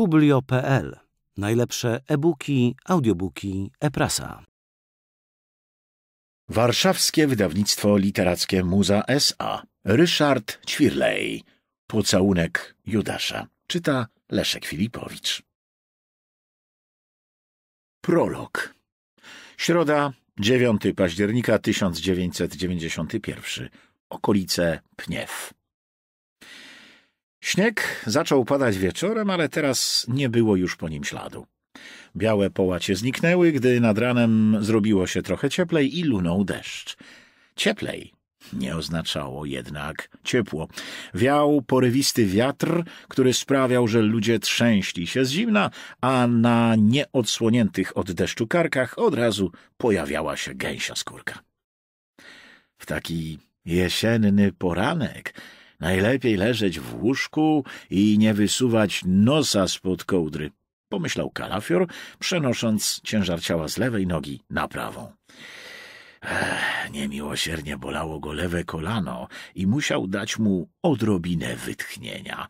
Publio.pl. Najlepsze e-booki, audiobooki, e-prasa. Warszawskie Wydawnictwo Literackie Muza S.A. Ryszard Ćwirlej. Pocałunek Judasza. Czyta Leszek Filipowicz. Prolog. Środa, 9 października 1991. Okolice Pniew. Śnieg zaczął padać wieczorem, ale teraz nie było już po nim śladu. Białe połacie zniknęły, gdy nad ranem zrobiło się trochę cieplej i lunął deszcz. Cieplej nie oznaczało jednak ciepło. Wiał porywisty wiatr, który sprawiał, że ludzie trzęśli się z zimna, a na nieodsłoniętych od deszczu karkach od razu pojawiała się gęsia skórka. W taki jesienny poranek Najlepiej leżeć w łóżku i nie wysuwać nosa spod kołdry, pomyślał kalafior, przenosząc ciężar ciała z lewej nogi na prawą. Ech, niemiłosiernie bolało go lewe kolano i musiał dać mu odrobinę wytchnienia.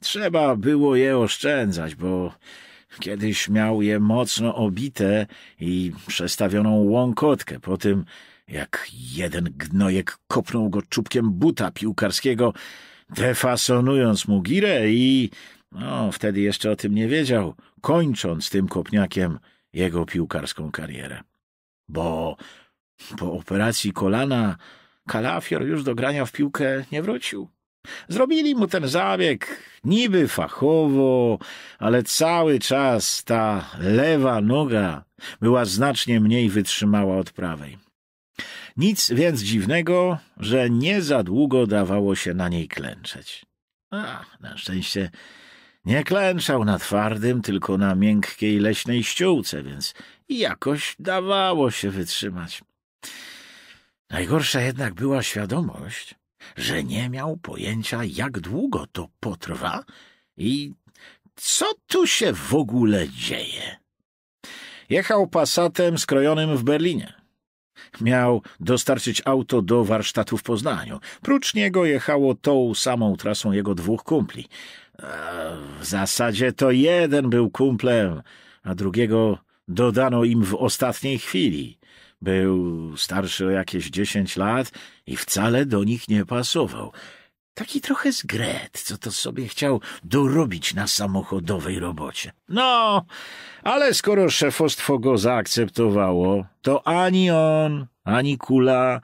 Trzeba było je oszczędzać, bo kiedyś miał je mocno obite i przestawioną łąkotkę po tym, jak jeden gnojek kopnął go czubkiem buta piłkarskiego, defasonując mu girę i... No, wtedy jeszcze o tym nie wiedział, kończąc tym kopniakiem jego piłkarską karierę. Bo po operacji kolana Kalafior już do grania w piłkę nie wrócił. Zrobili mu ten zabieg niby fachowo, ale cały czas ta lewa noga była znacznie mniej wytrzymała od prawej. Nic więc dziwnego, że nie za długo dawało się na niej klęczeć. A, na szczęście nie klęczał na twardym, tylko na miękkiej leśnej ściółce, więc jakoś dawało się wytrzymać. Najgorsza jednak była świadomość, że nie miał pojęcia, jak długo to potrwa i co tu się w ogóle dzieje. Jechał pasatem skrojonym w Berlinie miał dostarczyć auto do warsztatu w Poznaniu. Prócz niego jechało tą samą trasą jego dwóch kumpli. W zasadzie to jeden był kumplem, a drugiego dodano im w ostatniej chwili. Był starszy o jakieś dziesięć lat i wcale do nich nie pasował. Taki trochę zgret, co to sobie chciał dorobić na samochodowej robocie. No, ale skoro szefostwo go zaakceptowało, to ani on, ani Kula,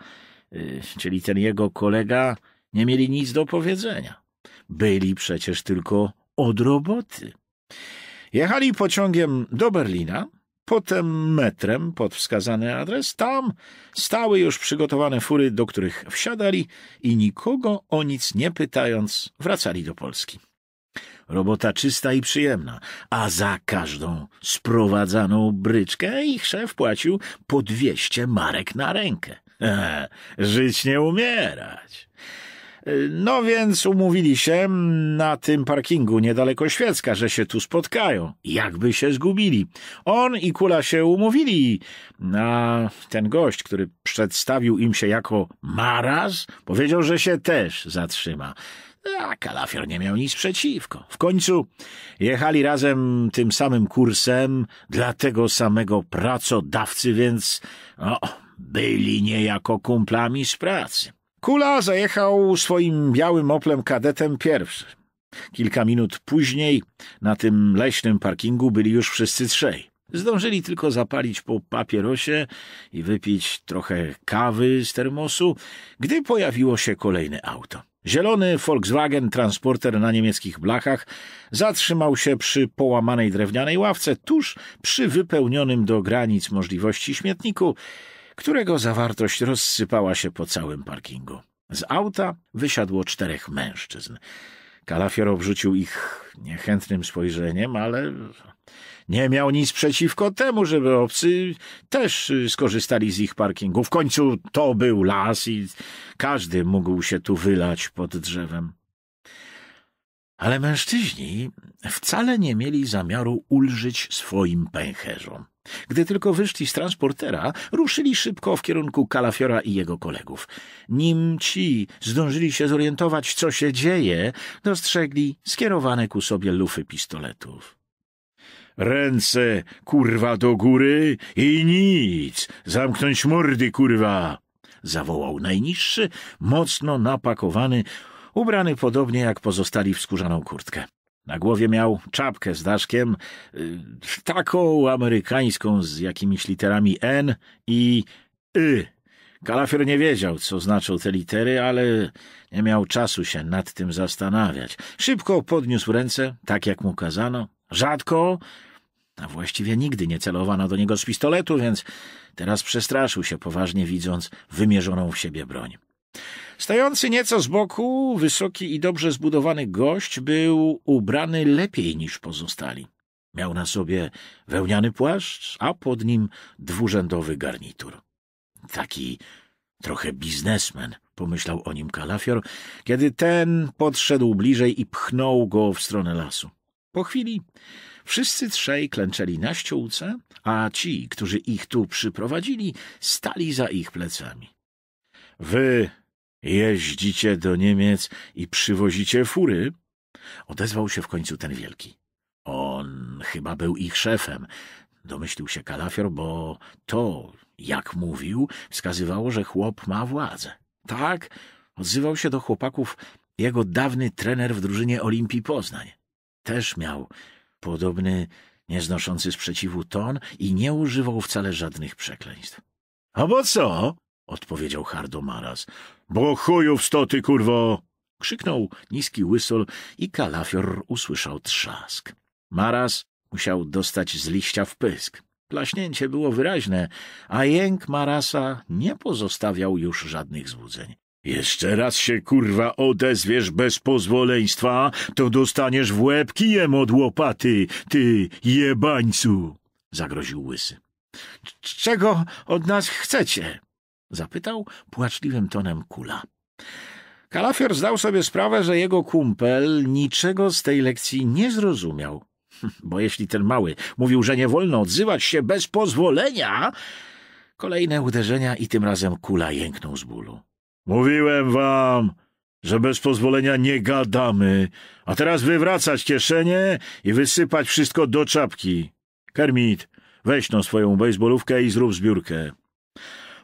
y, czyli ten jego kolega, nie mieli nic do powiedzenia. Byli przecież tylko od roboty. Jechali pociągiem do Berlina, Potem metrem pod wskazany adres tam stały już przygotowane fury, do których wsiadali i nikogo o nic nie pytając wracali do Polski. Robota czysta i przyjemna, a za każdą sprowadzaną bryczkę ich szef płacił po dwieście marek na rękę. Żyć nie umierać. No więc umówili się na tym parkingu niedaleko Świecka, że się tu spotkają. Jakby się zgubili. On i Kula się umówili, a ten gość, który przedstawił im się jako Maraz, powiedział, że się też zatrzyma. A kalafior nie miał nic przeciwko. W końcu jechali razem tym samym kursem dla tego samego pracodawcy, więc byli niejako kumplami z pracy. Kula zajechał swoim białym oplem kadetem pierwszy. Kilka minut później na tym leśnym parkingu byli już wszyscy trzej. Zdążyli tylko zapalić po papierosie i wypić trochę kawy z termosu, gdy pojawiło się kolejne auto. Zielony Volkswagen transporter na niemieckich blachach zatrzymał się przy połamanej drewnianej ławce tuż przy wypełnionym do granic możliwości śmietniku którego zawartość rozsypała się po całym parkingu. Z auta wysiadło czterech mężczyzn. Kalafior obrzucił ich niechętnym spojrzeniem, ale nie miał nic przeciwko temu, żeby obcy też skorzystali z ich parkingu. W końcu to był las i każdy mógł się tu wylać pod drzewem. Ale mężczyźni wcale nie mieli zamiaru ulżyć swoim pęcherzom. Gdy tylko wyszli z transportera, ruszyli szybko w kierunku Kalafiora i jego kolegów. Nim ci zdążyli się zorientować, co się dzieje, dostrzegli skierowane ku sobie lufy pistoletów. Ręce, kurwa, do góry i nic! Zamknąć mordy, kurwa! Zawołał najniższy, mocno napakowany, ubrany podobnie jak pozostali w skórzaną kurtkę. Na głowie miał czapkę z daszkiem, y, taką amerykańską z jakimiś literami N i Y. Kalafior nie wiedział, co znaczą te litery, ale nie miał czasu się nad tym zastanawiać. Szybko podniósł ręce, tak jak mu kazano. Rzadko, a właściwie nigdy nie celowano do niego z pistoletu, więc teraz przestraszył się poważnie, widząc wymierzoną w siebie broń. Stający nieco z boku, wysoki i dobrze zbudowany gość był ubrany lepiej niż pozostali. Miał na sobie wełniany płaszcz, a pod nim dwurzędowy garnitur. Taki trochę biznesmen, pomyślał o nim kalafior, kiedy ten podszedł bliżej i pchnął go w stronę lasu. Po chwili wszyscy trzej klęczeli na ściółce, a ci, którzy ich tu przyprowadzili, stali za ich plecami. — Wy Jeździcie do Niemiec i przywozicie fury? Odezwał się w końcu ten wielki. On chyba był ich szefem. Domyślił się kalafior, bo to, jak mówił, wskazywało, że chłop ma władzę. Tak, odzywał się do chłopaków jego dawny trener w drużynie Olimpii Poznań. Też miał podobny, nieznoszący sprzeciwu ton i nie używał wcale żadnych przekleństw. — A bo co? odpowiedział hardo Maras. Bo chujów wstoty kurwo! Krzyknął niski łysol i kalafior usłyszał trzask. Maras musiał dostać z liścia w pysk. Plaśnięcie było wyraźne, a jęk Marasa nie pozostawiał już żadnych złudzeń. Jeszcze raz się kurwa odezwiesz bez pozwoleństwa, to dostaniesz w łeb kijem od łopaty, ty jebańcu! zagroził łysy. Czego od nas chcecie? Zapytał płaczliwym tonem kula. Kalafior zdał sobie sprawę, że jego kumpel niczego z tej lekcji nie zrozumiał. Bo jeśli ten mały mówił, że nie wolno odzywać się bez pozwolenia... Kolejne uderzenia i tym razem kula jęknął z bólu. Mówiłem wam, że bez pozwolenia nie gadamy, a teraz wywracać kieszenie i wysypać wszystko do czapki. Kermit, weź no swoją bejsbolówkę i zrób zbiórkę.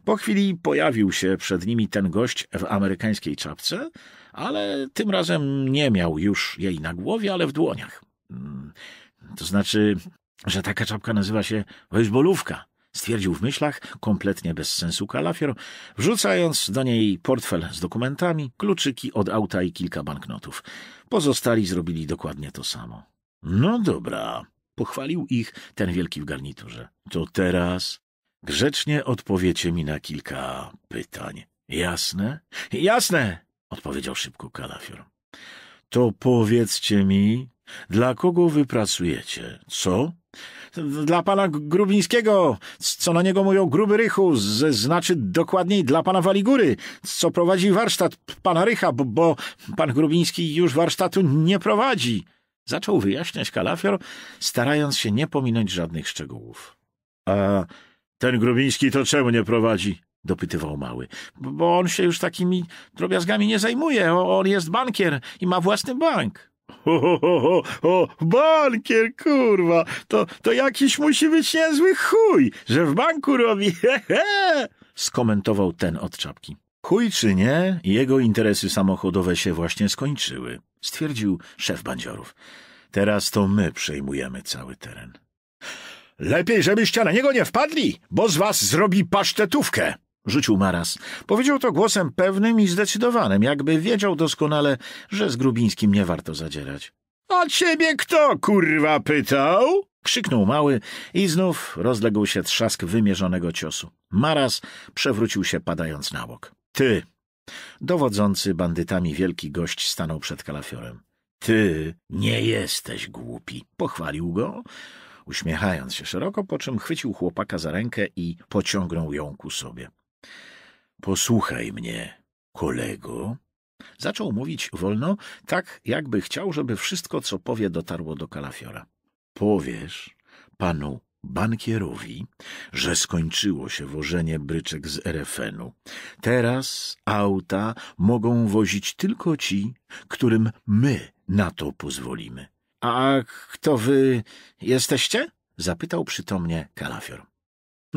Po chwili pojawił się przed nimi ten gość w amerykańskiej czapce, ale tym razem nie miał już jej na głowie, ale w dłoniach. Mm, to znaczy, że taka czapka nazywa się bejsbolówka, stwierdził w myślach, kompletnie bez sensu kalafior, wrzucając do niej portfel z dokumentami, kluczyki od auta i kilka banknotów. Pozostali zrobili dokładnie to samo. No dobra, pochwalił ich ten wielki w garniturze. To teraz Grzecznie odpowiecie mi na kilka pytań. Jasne? Jasne! odpowiedział szybko kalafior. To powiedzcie mi, dla kogo wy pracujecie? Co? Dla pana Grubińskiego, co na niego mówią gruby rychu, ze, znaczy dokładniej dla pana Waligury, co prowadzi warsztat pana Rycha, bo, bo pan Grubiński już warsztatu nie prowadzi. Zaczął wyjaśniać kalafior, starając się nie pominąć żadnych szczegółów. A ten Grubiński to czemu nie prowadzi? dopytywał mały. Bo on się już takimi drobiazgami nie zajmuje. On jest bankier i ma własny bank. Ho, ho, ho, ho, ho, bankier, kurwa, to, to jakiś musi być niezły chuj, że w banku robi, he, he, skomentował ten od czapki. Chuj czy nie, jego interesy samochodowe się właśnie skończyły, stwierdził szef bandziorów. Teraz to my przejmujemy cały teren. Lepiej, żebyście na niego nie wpadli, bo z was zrobi pasztetówkę! rzucił Maras. Powiedział to głosem pewnym i zdecydowanym, jakby wiedział doskonale, że z Grubińskim nie warto zadzierać. A ciebie kto, kurwa, pytał? krzyknął mały i znów rozległ się trzask wymierzonego ciosu. Maras przewrócił się, padając na bok. Ty! Dowodzący bandytami wielki gość stanął przed kalafiorem. Ty nie jesteś głupi, pochwalił go, uśmiechając się szeroko, po czym chwycił chłopaka za rękę i pociągnął ją ku sobie. Posłuchaj mnie, kolego. Zaczął mówić wolno, tak jakby chciał, żeby wszystko, co powie, dotarło do kalafiora. Powiesz panu bankierowi, że skończyło się wożenie bryczek z RFN-u. Teraz auta mogą wozić tylko ci, którym my na to pozwolimy. A kto wy jesteście? zapytał przytomnie kalafior.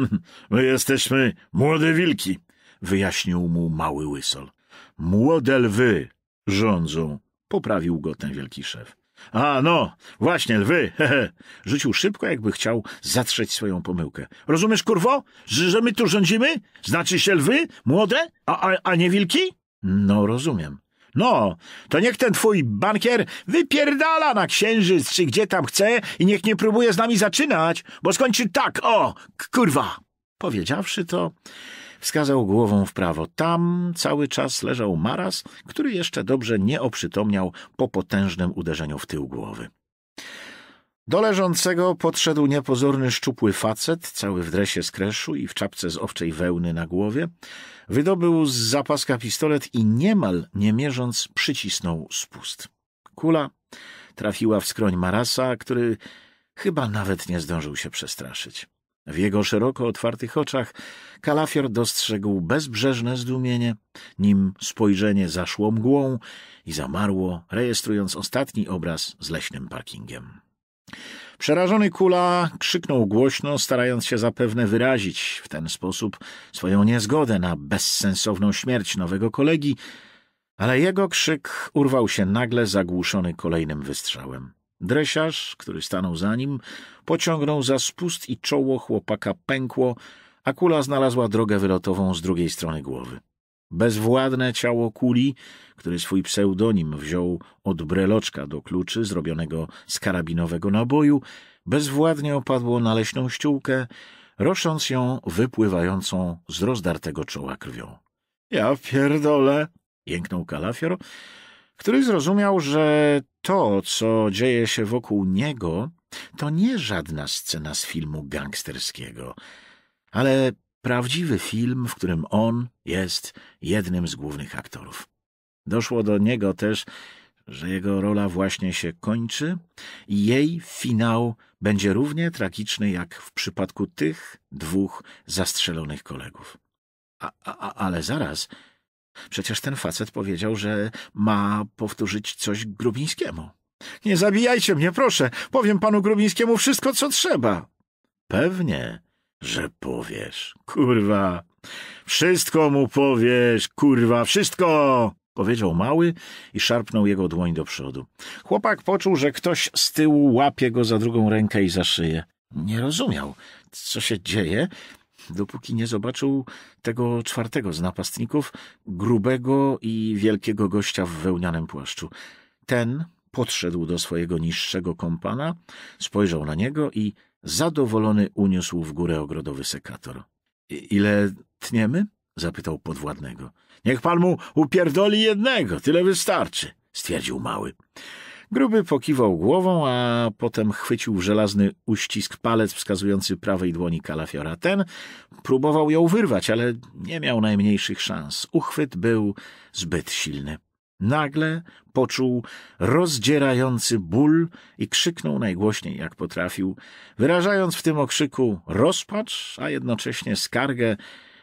My jesteśmy młode wilki, wyjaśnił mu mały łysol. Młode lwy rządzą, poprawił go ten wielki szef. A no, właśnie lwy, hehe. Rzucił szybko, jakby chciał zatrzeć swoją pomyłkę. Rozumiesz, kurwo, że, że my tu rządzimy? Znaczy się lwy, młode, a, a, a nie wilki? No, rozumiem. No, to niech ten twój bankier wypierdala na księżyc, czy gdzie tam chce i niech nie próbuje z nami zaczynać, bo skończy tak, o, kurwa. Powiedziawszy to, wskazał głową w prawo. Tam cały czas leżał Maras, który jeszcze dobrze nie oprzytomniał po potężnym uderzeniu w tył głowy. Do leżącego podszedł niepozorny szczupły facet, cały w dresie z kreszu i w czapce z owczej wełny na głowie. Wydobył z zapaska pistolet i niemal nie mierząc przycisnął spust. Kula trafiła w skroń Marasa, który chyba nawet nie zdążył się przestraszyć. W jego szeroko otwartych oczach kalafior dostrzegł bezbrzeżne zdumienie, nim spojrzenie zaszło mgłą i zamarło, rejestrując ostatni obraz z leśnym parkingiem. Przerażony kula krzyknął głośno, starając się zapewne wyrazić w ten sposób swoją niezgodę na bezsensowną śmierć nowego kolegi, ale jego krzyk urwał się nagle zagłuszony kolejnym wystrzałem. Dresiarz, który stanął za nim, pociągnął za spust i czoło chłopaka pękło, a kula znalazła drogę wylotową z drugiej strony głowy. Bezwładne ciało kuli, który swój pseudonim wziął od breloczka do kluczy zrobionego z karabinowego naboju, bezwładnie opadło na leśną ściółkę, rosząc ją wypływającą z rozdartego czoła krwią. — Ja pierdolę! — jęknął kalafior, który zrozumiał, że to, co dzieje się wokół niego, to nie żadna scena z filmu gangsterskiego, ale Prawdziwy film, w którym on jest jednym z głównych aktorów. Doszło do niego też, że jego rola właśnie się kończy i jej finał będzie równie tragiczny jak w przypadku tych dwóch zastrzelonych kolegów. A, a, ale zaraz, przecież ten facet powiedział, że ma powtórzyć coś Grubińskiemu. Nie zabijajcie mnie, proszę, powiem panu Grubińskiemu wszystko, co trzeba. Pewnie, że powiesz. Kurwa. Wszystko mu powiesz, kurwa, wszystko! Powiedział mały i szarpnął jego dłoń do przodu. Chłopak poczuł, że ktoś z tyłu łapie go za drugą rękę i za szyję. Nie rozumiał, co się dzieje, dopóki nie zobaczył tego czwartego z napastników, grubego i wielkiego gościa w wełnianym płaszczu. Ten podszedł do swojego niższego kompana, spojrzał na niego i Zadowolony uniósł w górę ogrodowy sekator. — Ile tniemy? — zapytał podwładnego. — Niech pan mu upierdoli jednego, tyle wystarczy — stwierdził mały. Gruby pokiwał głową, a potem chwycił w żelazny uścisk palec wskazujący prawej dłoni kalafiora. Ten próbował ją wyrwać, ale nie miał najmniejszych szans. Uchwyt był zbyt silny. Nagle poczuł rozdzierający ból i krzyknął najgłośniej, jak potrafił, wyrażając w tym okrzyku rozpacz, a jednocześnie skargę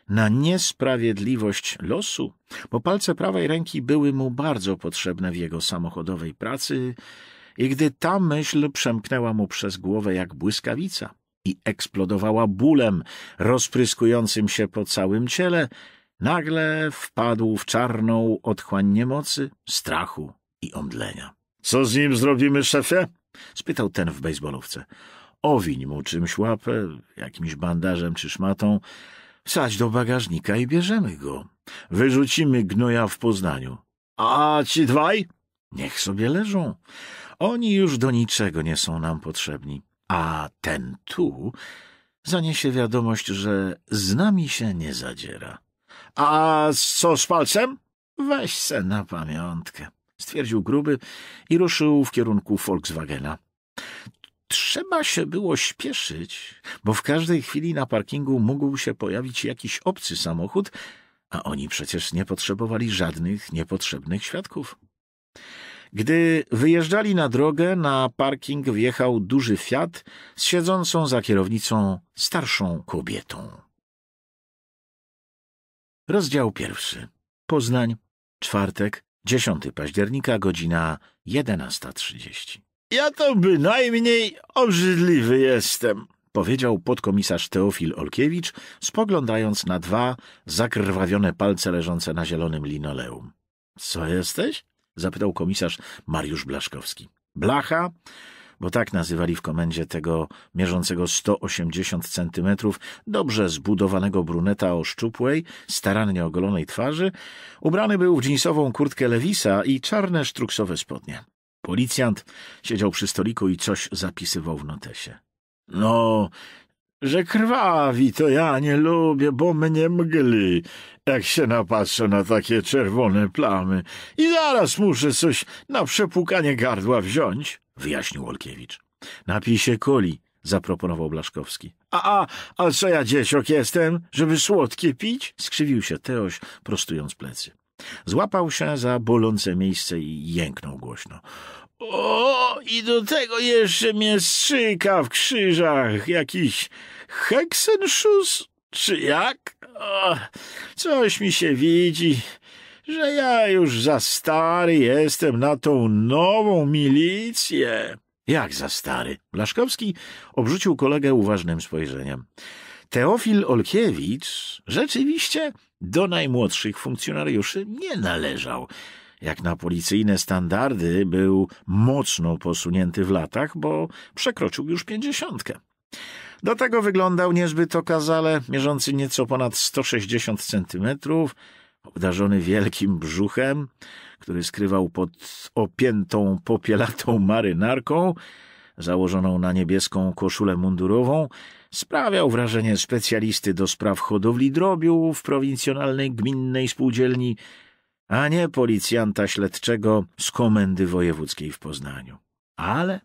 na niesprawiedliwość losu, bo palce prawej ręki były mu bardzo potrzebne w jego samochodowej pracy i gdy ta myśl przemknęła mu przez głowę jak błyskawica i eksplodowała bólem rozpryskującym się po całym ciele, Nagle wpadł w czarną otchłań niemocy, strachu i omdlenia. — Co z nim zrobimy, szefie? — spytał ten w bejsbolówce. — Owiń mu czymś łapę, jakimś bandażem czy szmatą. Wsadź do bagażnika i bierzemy go. Wyrzucimy gnoja w Poznaniu. — A ci dwaj? — Niech sobie leżą. Oni już do niczego nie są nam potrzebni. A ten tu zaniesie wiadomość, że z nami się nie zadziera. A co z palcem? Weź se na pamiątkę, stwierdził gruby i ruszył w kierunku Volkswagena. Trzeba się było śpieszyć, bo w każdej chwili na parkingu mógł się pojawić jakiś obcy samochód, a oni przecież nie potrzebowali żadnych niepotrzebnych świadków. Gdy wyjeżdżali na drogę, na parking wjechał duży Fiat z siedzącą za kierownicą starszą kobietą. Rozdział pierwszy. Poznań, czwartek, 10 października, godzina 11.30. Ja to bynajmniej obrzydliwy jestem, powiedział podkomisarz Teofil Olkiewicz, spoglądając na dwa zakrwawione palce leżące na zielonym linoleum. Co jesteś? zapytał komisarz Mariusz Blaszkowski. Blacha bo tak nazywali w komendzie tego mierzącego 180 centymetrów, dobrze zbudowanego bruneta o szczupłej, starannie ogolonej twarzy, ubrany był w dżinsową kurtkę Lewisa i czarne sztruksowe spodnie. Policjant siedział przy stoliku i coś zapisywał w notesie. No, że krwawi, to ja nie lubię, bo mnie mgli, jak się napatrzę na takie czerwone plamy. I zaraz muszę coś na przepukanie gardła wziąć, wyjaśnił Olkiewicz. Napij się coli, zaproponował Blaszkowski. A, a, a co ja dzieciok jestem, żeby słodkie pić? Skrzywił się Teoś, prostując plecy. Złapał się za bolące miejsce i jęknął głośno. O, i do tego jeszcze mnie strzyka w krzyżach jakiś heksenszus, czy jak? O, coś mi się widzi, że ja już za stary jestem na tą nową milicję. Jak za stary? Blaszkowski obrzucił kolegę uważnym spojrzeniem. Teofil Olkiewicz rzeczywiście do najmłodszych funkcjonariuszy nie należał jak na policyjne standardy, był mocno posunięty w latach, bo przekroczył już pięćdziesiątkę. Do tego wyglądał niezbyt okazale, mierzący nieco ponad 160 centymetrów, obdarzony wielkim brzuchem, który skrywał pod opiętą popielatą marynarką, założoną na niebieską koszulę mundurową, sprawiał wrażenie specjalisty do spraw hodowli drobiu w prowincjonalnej gminnej spółdzielni a nie policjanta śledczego z Komendy Wojewódzkiej w Poznaniu. Ale,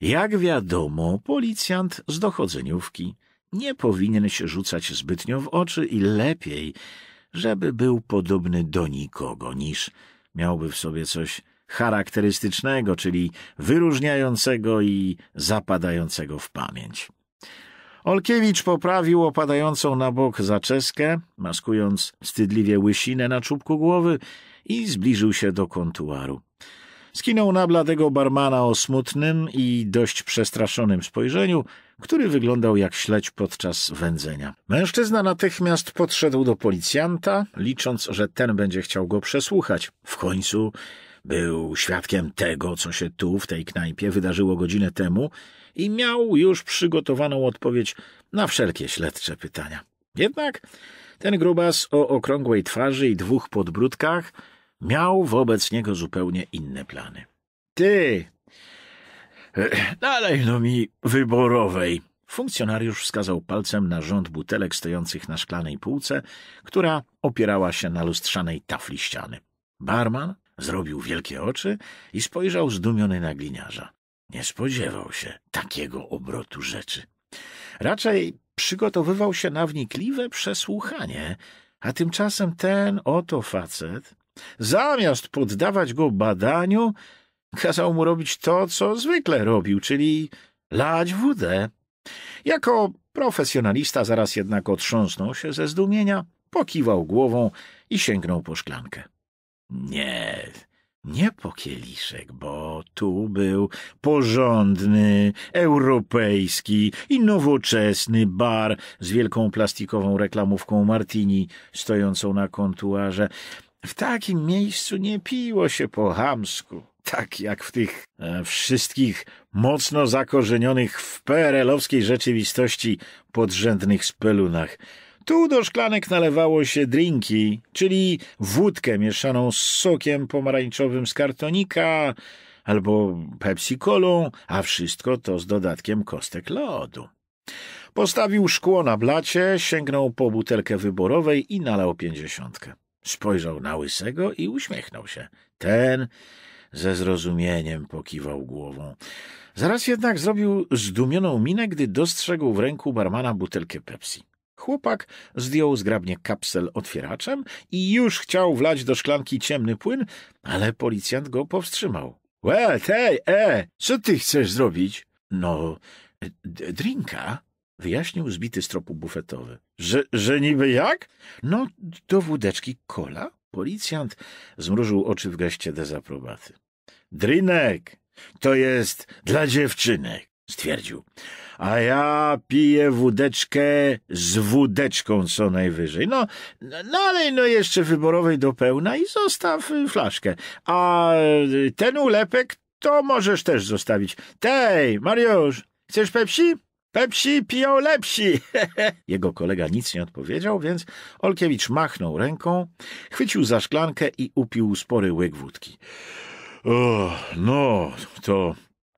jak wiadomo, policjant z dochodzeniówki nie powinien się rzucać zbytnio w oczy i lepiej, żeby był podobny do nikogo, niż miałby w sobie coś charakterystycznego, czyli wyróżniającego i zapadającego w pamięć. Olkiewicz poprawił opadającą na bok zaczeskę, maskując wstydliwie łysinę na czubku głowy i zbliżył się do kontuaru. Skinął na bladego barmana o smutnym i dość przestraszonym spojrzeniu, który wyglądał jak śledź podczas wędzenia. Mężczyzna natychmiast podszedł do policjanta, licząc, że ten będzie chciał go przesłuchać. W końcu był świadkiem tego, co się tu, w tej knajpie, wydarzyło godzinę temu i miał już przygotowaną odpowiedź na wszelkie śledcze pytania. Jednak ten grubas o okrągłej twarzy i dwóch podbródkach miał wobec niego zupełnie inne plany. Ty! Dalej no mi wyborowej! Funkcjonariusz wskazał palcem na rząd butelek stojących na szklanej półce, która opierała się na lustrzanej tafli ściany. Barman zrobił wielkie oczy i spojrzał zdumiony na gliniarza. Nie spodziewał się takiego obrotu rzeczy. Raczej przygotowywał się na wnikliwe przesłuchanie, a tymczasem ten oto facet, zamiast poddawać go badaniu, kazał mu robić to, co zwykle robił, czyli lać wódę. Jako profesjonalista zaraz jednak otrząsnął się ze zdumienia, pokiwał głową i sięgnął po szklankę. Nie, nie po kieliszek, bo tu był porządny, europejski i nowoczesny bar z wielką plastikową reklamówką martini stojącą na kontuarze. W takim miejscu nie piło się po hamsku, tak jak w tych e, wszystkich mocno zakorzenionych w PRL-owskiej rzeczywistości podrzędnych spelunach – tu do szklanek nalewało się drinki, czyli wódkę mieszaną z sokiem pomarańczowym z kartonika albo Pepsi-Colą, a wszystko to z dodatkiem kostek lodu. Postawił szkło na blacie, sięgnął po butelkę wyborowej i nalał pięćdziesiątkę. Spojrzał na Łysego i uśmiechnął się. Ten ze zrozumieniem pokiwał głową. Zaraz jednak zrobił zdumioną minę, gdy dostrzegł w ręku barmana butelkę Pepsi. Chłopak zdjął zgrabnie kapsel otwieraczem i już chciał wlać do szklanki ciemny płyn, ale policjant go powstrzymał. — Łe, tej, e, co ty chcesz zrobić? — No, drinka — wyjaśnił zbity z tropu bufetowy. Że, — Że niby jak? — No, do wódeczki kola. Policjant zmrużył oczy w geście dezaprobaty. — Drinek to jest dla dziewczynek — stwierdził a ja piję wódeczkę z wódeczką co najwyżej. No, no ale no jeszcze wyborowej do pełna i zostaw y, flaszkę. A y, ten ulepek to możesz też zostawić. Tej, Mariusz, chcesz Pepsi? Pepsi piją lepsi! Jego kolega nic nie odpowiedział, więc Olkiewicz machnął ręką, chwycił za szklankę i upił spory łyk wódki. O, no, to,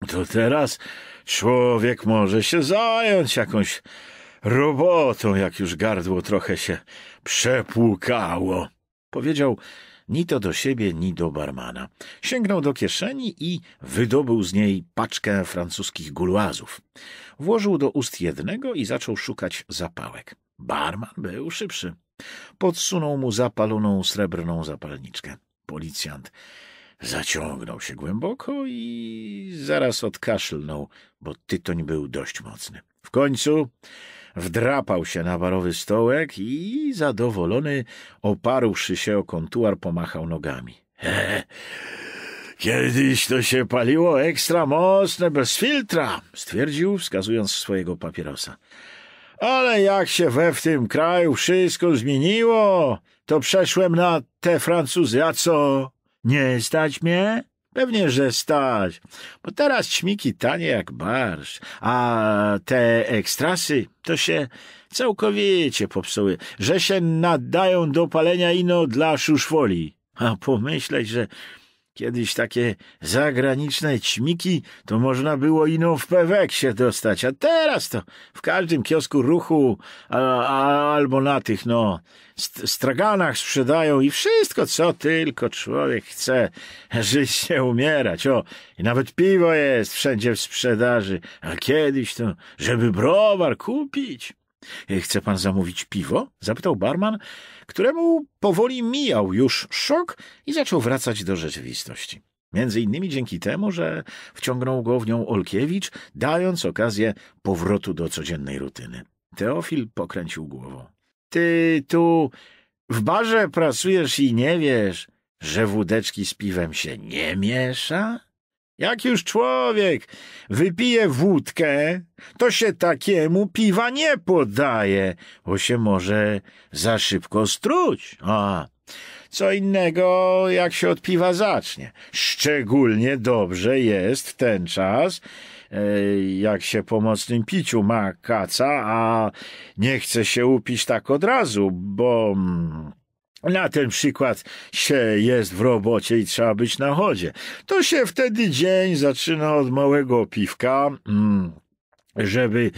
to teraz Człowiek może się zająć jakąś robotą, jak już gardło trochę się przepłukało, powiedział ni to do siebie, ni do barmana. Sięgnął do kieszeni i wydobył z niej paczkę francuskich guluazów. Włożył do ust jednego i zaczął szukać zapałek. Barman był szybszy. Podsunął mu zapaloną srebrną zapalniczkę. Policjant Zaciągnął się głęboko i zaraz odkaszlnął, bo tytoń był dość mocny. W końcu wdrapał się na barowy stołek i zadowolony, oparłszy się o kontuar, pomachał nogami. Kiedyś to się paliło ekstra mocne, bez filtra, stwierdził, wskazując swojego papierosa. Ale jak się we w tym kraju wszystko zmieniło, to przeszłem na te Francuzy, a co? Nie stać mnie? Pewnie, że stać, bo teraz ćmiki tanie jak barsz, a te ekstrasy to się całkowicie popsuły, że się nadają do palenia ino dla szuszwoli. A pomyśleć, że Kiedyś takie zagraniczne ćmiki to można było ino w peweksie dostać, a teraz to w każdym kiosku ruchu a, a, albo na tych, no, st straganach sprzedają i wszystko, co tylko człowiek chce. Żyć się umierać, o, i nawet piwo jest wszędzie w sprzedaży, a kiedyś to, żeby browar kupić... — Chce pan zamówić piwo? — zapytał barman, któremu powoli mijał już szok i zaczął wracać do rzeczywistości. Między innymi dzięki temu, że wciągnął go w nią Olkiewicz, dając okazję powrotu do codziennej rutyny. Teofil pokręcił głową. Ty tu w barze pracujesz i nie wiesz, że wódeczki z piwem się nie miesza? Jak już człowiek wypije wódkę, to się takiemu piwa nie podaje, bo się może za szybko struć. A, co innego, jak się od piwa zacznie. Szczególnie dobrze jest ten czas, e, jak się po mocnym piciu ma kaca, a nie chce się upić tak od razu, bo mm, na ten przykład się jest w robocie i trzeba być na chodzie. To się wtedy dzień zaczyna od małego piwka, mm, żeby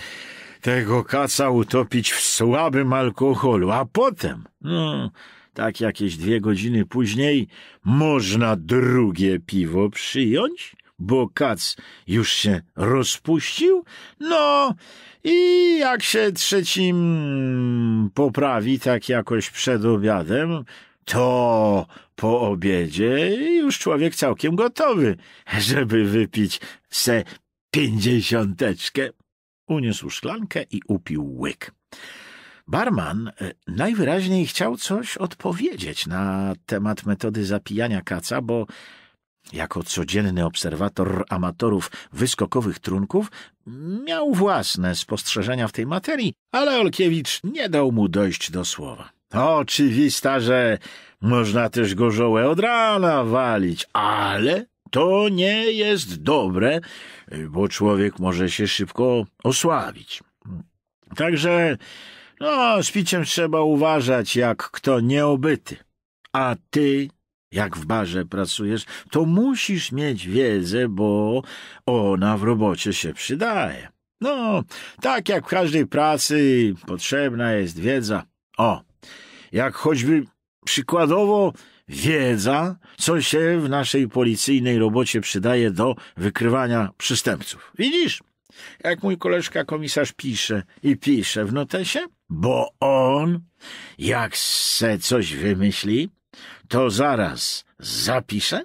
tego kaca utopić w słabym alkoholu, a potem, no, tak jakieś dwie godziny później, można drugie piwo przyjąć, bo kac już się rozpuścił, no i jak się trzecim poprawi, tak jakoś przed obiadem, to po obiedzie już człowiek całkiem gotowy, żeby wypić se pięćdziesiąteczkę. Uniósł szklankę i upił łyk. Barman e, najwyraźniej chciał coś odpowiedzieć na temat metody zapijania kaca, bo jako codzienny obserwator amatorów wyskokowych trunków miał własne spostrzeżenia w tej materii, ale Olkiewicz nie dał mu dojść do słowa. Oczywista, że można też gorzołę od rana walić, ale to nie jest dobre, bo człowiek może się szybko osłabić. Także no, z piciem trzeba uważać, jak kto nieobyty. A ty jak w barze pracujesz, to musisz mieć wiedzę, bo ona w robocie się przydaje. No, tak jak w każdej pracy potrzebna jest wiedza. O, jak choćby przykładowo wiedza, co się w naszej policyjnej robocie przydaje do wykrywania przestępców. Widzisz, jak mój koleżka komisarz pisze i pisze w notesie, bo on, jak se coś wymyśli, to zaraz zapiszę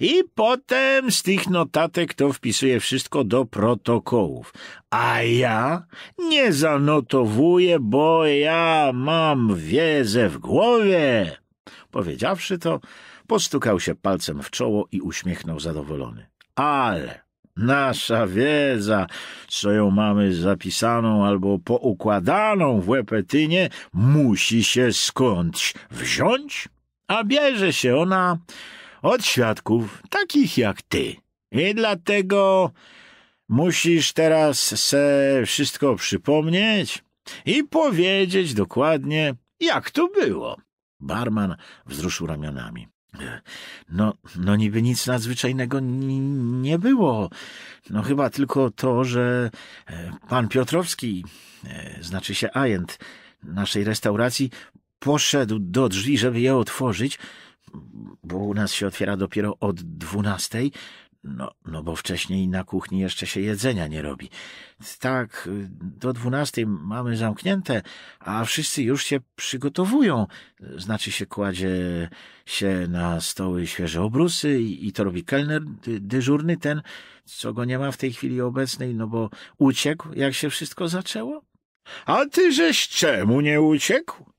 i potem z tych notatek to wpisuję wszystko do protokołów. A ja nie zanotowuję, bo ja mam wiedzę w głowie. Powiedziawszy to, postukał się palcem w czoło i uśmiechnął zadowolony. Ale nasza wiedza, co ją mamy zapisaną albo poukładaną w łepetynie, musi się skądś wziąć a bierze się ona od świadków takich jak ty. I dlatego musisz teraz se wszystko przypomnieć i powiedzieć dokładnie, jak to było. Barman wzruszył ramionami. No, no niby nic nadzwyczajnego nie było. No chyba tylko to, że e, pan Piotrowski, e, znaczy się ajent naszej restauracji, Poszedł do drzwi, żeby je otworzyć, bo u nas się otwiera dopiero od dwunastej, no, no bo wcześniej na kuchni jeszcze się jedzenia nie robi. Tak, do dwunastej mamy zamknięte, a wszyscy już się przygotowują. Znaczy się kładzie się na stoły świeże obrusy i, i to robi kelner dy, dyżurny, ten, co go nie ma w tej chwili obecnej, no bo uciekł, jak się wszystko zaczęło. A ty żeś czemu nie uciekł?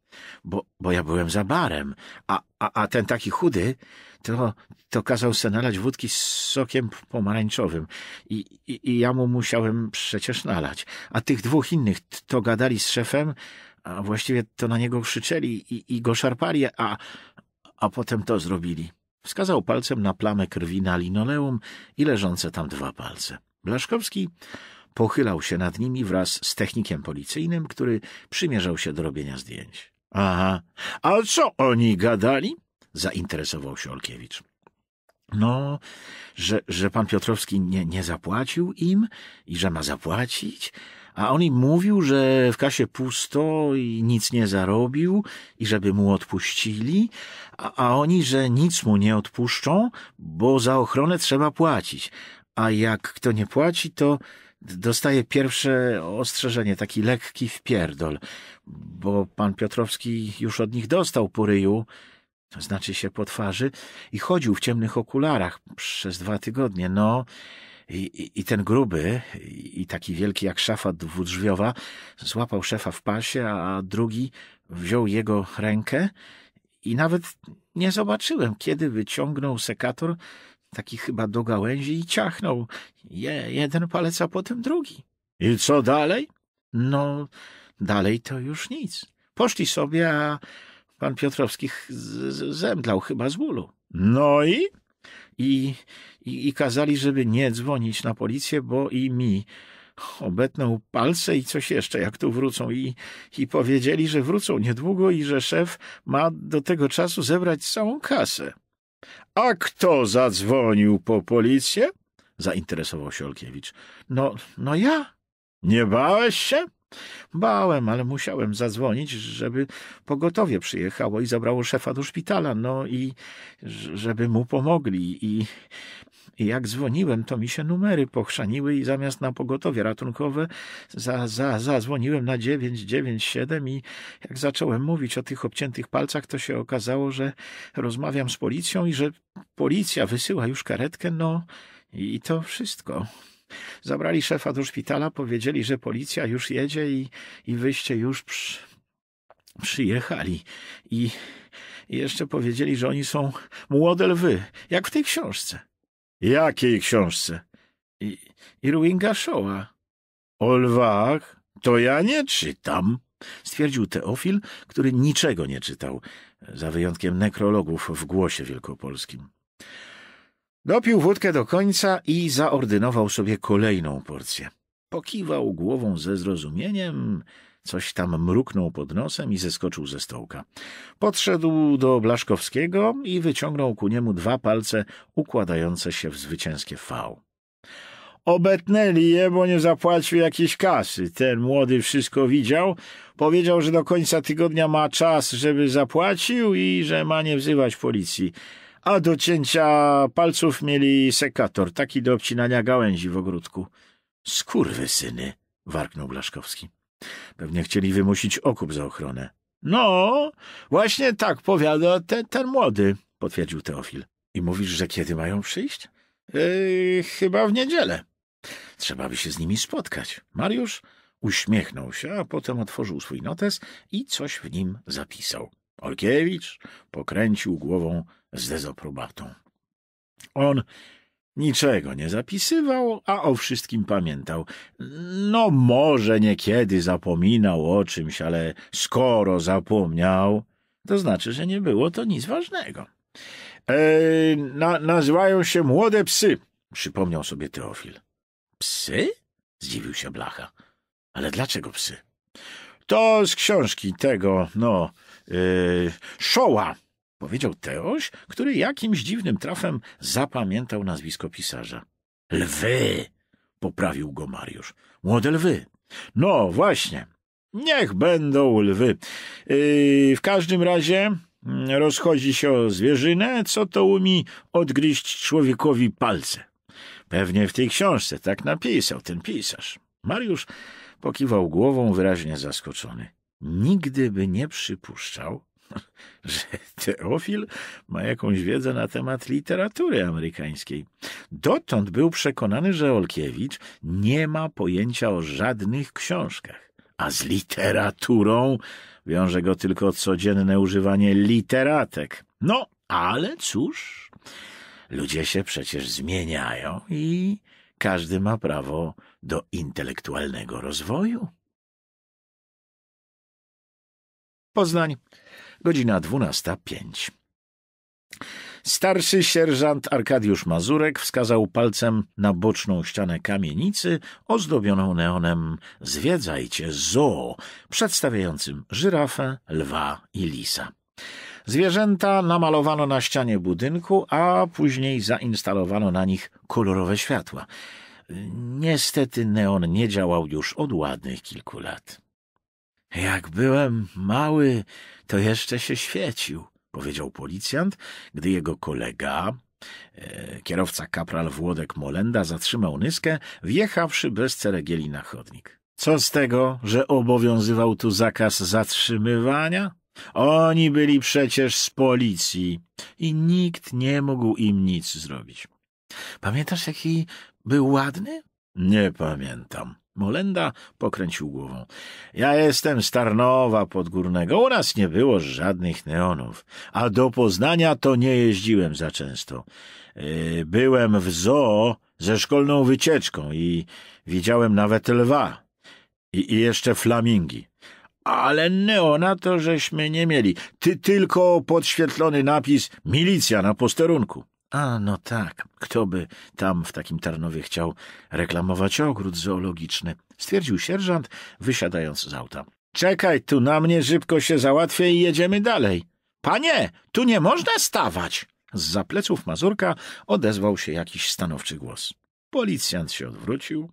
bo, bo ja byłem za barem, a, a, a ten taki chudy to, to kazał se nalać wódki z sokiem pomarańczowym I, i, i ja mu musiałem przecież nalać. A tych dwóch innych to gadali z szefem, a właściwie to na niego krzyczeli i, i go szarpali, a, a potem to zrobili. Wskazał palcem na plamę krwi na linoleum i leżące tam dwa palce. Blaszkowski pochylał się nad nimi wraz z technikiem policyjnym, który przymierzał się do robienia zdjęć. Aha. A co oni gadali? Zainteresował się Olkiewicz. No, że, że pan Piotrowski nie, nie zapłacił im i że ma zapłacić, a on im mówił, że w kasie pusto i nic nie zarobił i żeby mu odpuścili, a, a oni, że nic mu nie odpuszczą, bo za ochronę trzeba płacić, a jak kto nie płaci, to dostaje pierwsze ostrzeżenie, taki lekki wpierdol, bo pan Piotrowski już od nich dostał po ryju, to znaczy się po twarzy, i chodził w ciemnych okularach przez dwa tygodnie. No, i, i ten gruby, i taki wielki jak szafa dwudrzwiowa, złapał szefa w pasie, a drugi wziął jego rękę i nawet nie zobaczyłem, kiedy wyciągnął sekator taki chyba do gałęzi i ciachnął. Je, jeden palec, a potem drugi. I co dalej? No, dalej to już nic. Poszli sobie, a pan Piotrowski zemdlał chyba z bólu. No i? I, i? I kazali, żeby nie dzwonić na policję, bo i mi obetną palce i coś jeszcze, jak tu wrócą. I, I powiedzieli, że wrócą niedługo i że szef ma do tego czasu zebrać całą kasę. A kto zadzwonił po policję? Zainteresował się Olkiewicz. No, no ja. Nie bałeś się? Bałem, ale musiałem zadzwonić, żeby pogotowie przyjechało i zabrało szefa do szpitala, no i żeby mu pomogli i i jak dzwoniłem, to mi się numery pochrzaniły i zamiast na pogotowie ratunkowe za, za, zadzwoniłem na 997 i jak zacząłem mówić o tych obciętych palcach, to się okazało, że rozmawiam z policją i że policja wysyła już karetkę, no i to wszystko. Zabrali szefa do szpitala, powiedzieli, że policja już jedzie i, i wyście już przy, przyjechali. I, I jeszcze powiedzieli, że oni są młode lwy, jak w tej książce. Jakiej książce? I, Irwinga Shoa. O lwach? To ja nie czytam, stwierdził Teofil, który niczego nie czytał, za wyjątkiem nekrologów w głosie wielkopolskim. Dopił wódkę do końca i zaordynował sobie kolejną porcję. Pokiwał głową ze zrozumieniem Coś tam mruknął pod nosem i zeskoczył ze stołka. Podszedł do Blaszkowskiego i wyciągnął ku niemu dwa palce układające się w zwycięskie V. Obetnęli je, bo nie zapłacił jakiejś kasy. Ten młody wszystko widział. Powiedział, że do końca tygodnia ma czas, żeby zapłacił i że ma nie wzywać policji. A do cięcia palców mieli sekator, taki do obcinania gałęzi w ogródku. Skurwy syny, warknął Blaszkowski. Pewnie chcieli wymusić okup za ochronę. No, właśnie tak powiada te, ten młody, potwierdził Teofil. I mówisz, że kiedy mają przyjść? Yy, chyba w niedzielę. Trzeba by się z nimi spotkać. Mariusz uśmiechnął się, a potem otworzył swój notes i coś w nim zapisał. Olkiewicz pokręcił głową z dezoprobatą. On Niczego nie zapisywał, a o wszystkim pamiętał. No może niekiedy zapominał o czymś, ale skoro zapomniał, to znaczy, że nie było to nic ważnego. E, na, nazywają się młode psy, przypomniał sobie Teofil. Psy? Zdziwił się Blacha. Ale dlaczego psy? To z książki tego, no, yy, Szoła, powiedział Teoś, który jakimś dziwnym trafem zapamiętał nazwisko pisarza. Lwy! poprawił go Mariusz. Młode lwy. No właśnie. Niech będą lwy. Yy, w każdym razie mm, rozchodzi się o zwierzynę, co to umi odgryźć człowiekowi palce. Pewnie w tej książce tak napisał ten pisarz. Mariusz pokiwał głową wyraźnie zaskoczony. Nigdy by nie przypuszczał, że Teofil ma jakąś wiedzę na temat literatury amerykańskiej. Dotąd był przekonany, że Olkiewicz nie ma pojęcia o żadnych książkach, a z literaturą wiąże go tylko codzienne używanie literatek. No, ale cóż, ludzie się przecież zmieniają i każdy ma prawo do intelektualnego rozwoju. Poznań. Godzina 12.05. Starszy sierżant Arkadiusz Mazurek wskazał palcem na boczną ścianę kamienicy ozdobioną neonem Zwiedzajcie zoo, przedstawiającym żyrafę, lwa i lisa. Zwierzęta namalowano na ścianie budynku, a później zainstalowano na nich kolorowe światła. Niestety neon nie działał już od ładnych kilku lat. Jak byłem mały, to jeszcze się świecił, powiedział policjant, gdy jego kolega, e, Kierowca kapral Włodek Molenda zatrzymał Nyskę, wjechawszy bez ceregieli na chodnik. Co z tego, że obowiązywał tu zakaz zatrzymywania? Oni byli przecież z policji i nikt nie mógł im nic zrobić. Pamiętasz, jaki był ładny? Nie pamiętam. Molenda pokręcił głową. Ja jestem z Tarnowa Podgórnego. U nas nie było żadnych neonów. A do Poznania to nie jeździłem za często. Y, byłem w zoo ze szkolną wycieczką i widziałem nawet lwa. I, i jeszcze flamingi. Ale neona to żeśmy nie mieli. Ty tylko podświetlony napis milicja na posterunku. A, no tak. Kto by tam w takim Tarnowie chciał reklamować ogród zoologiczny? Stwierdził sierżant, wysiadając z auta. Czekaj tu na mnie, szybko się załatwię i jedziemy dalej. Panie, tu nie można stawać! Z zapleców Mazurka odezwał się jakiś stanowczy głos. Policjant się odwrócił.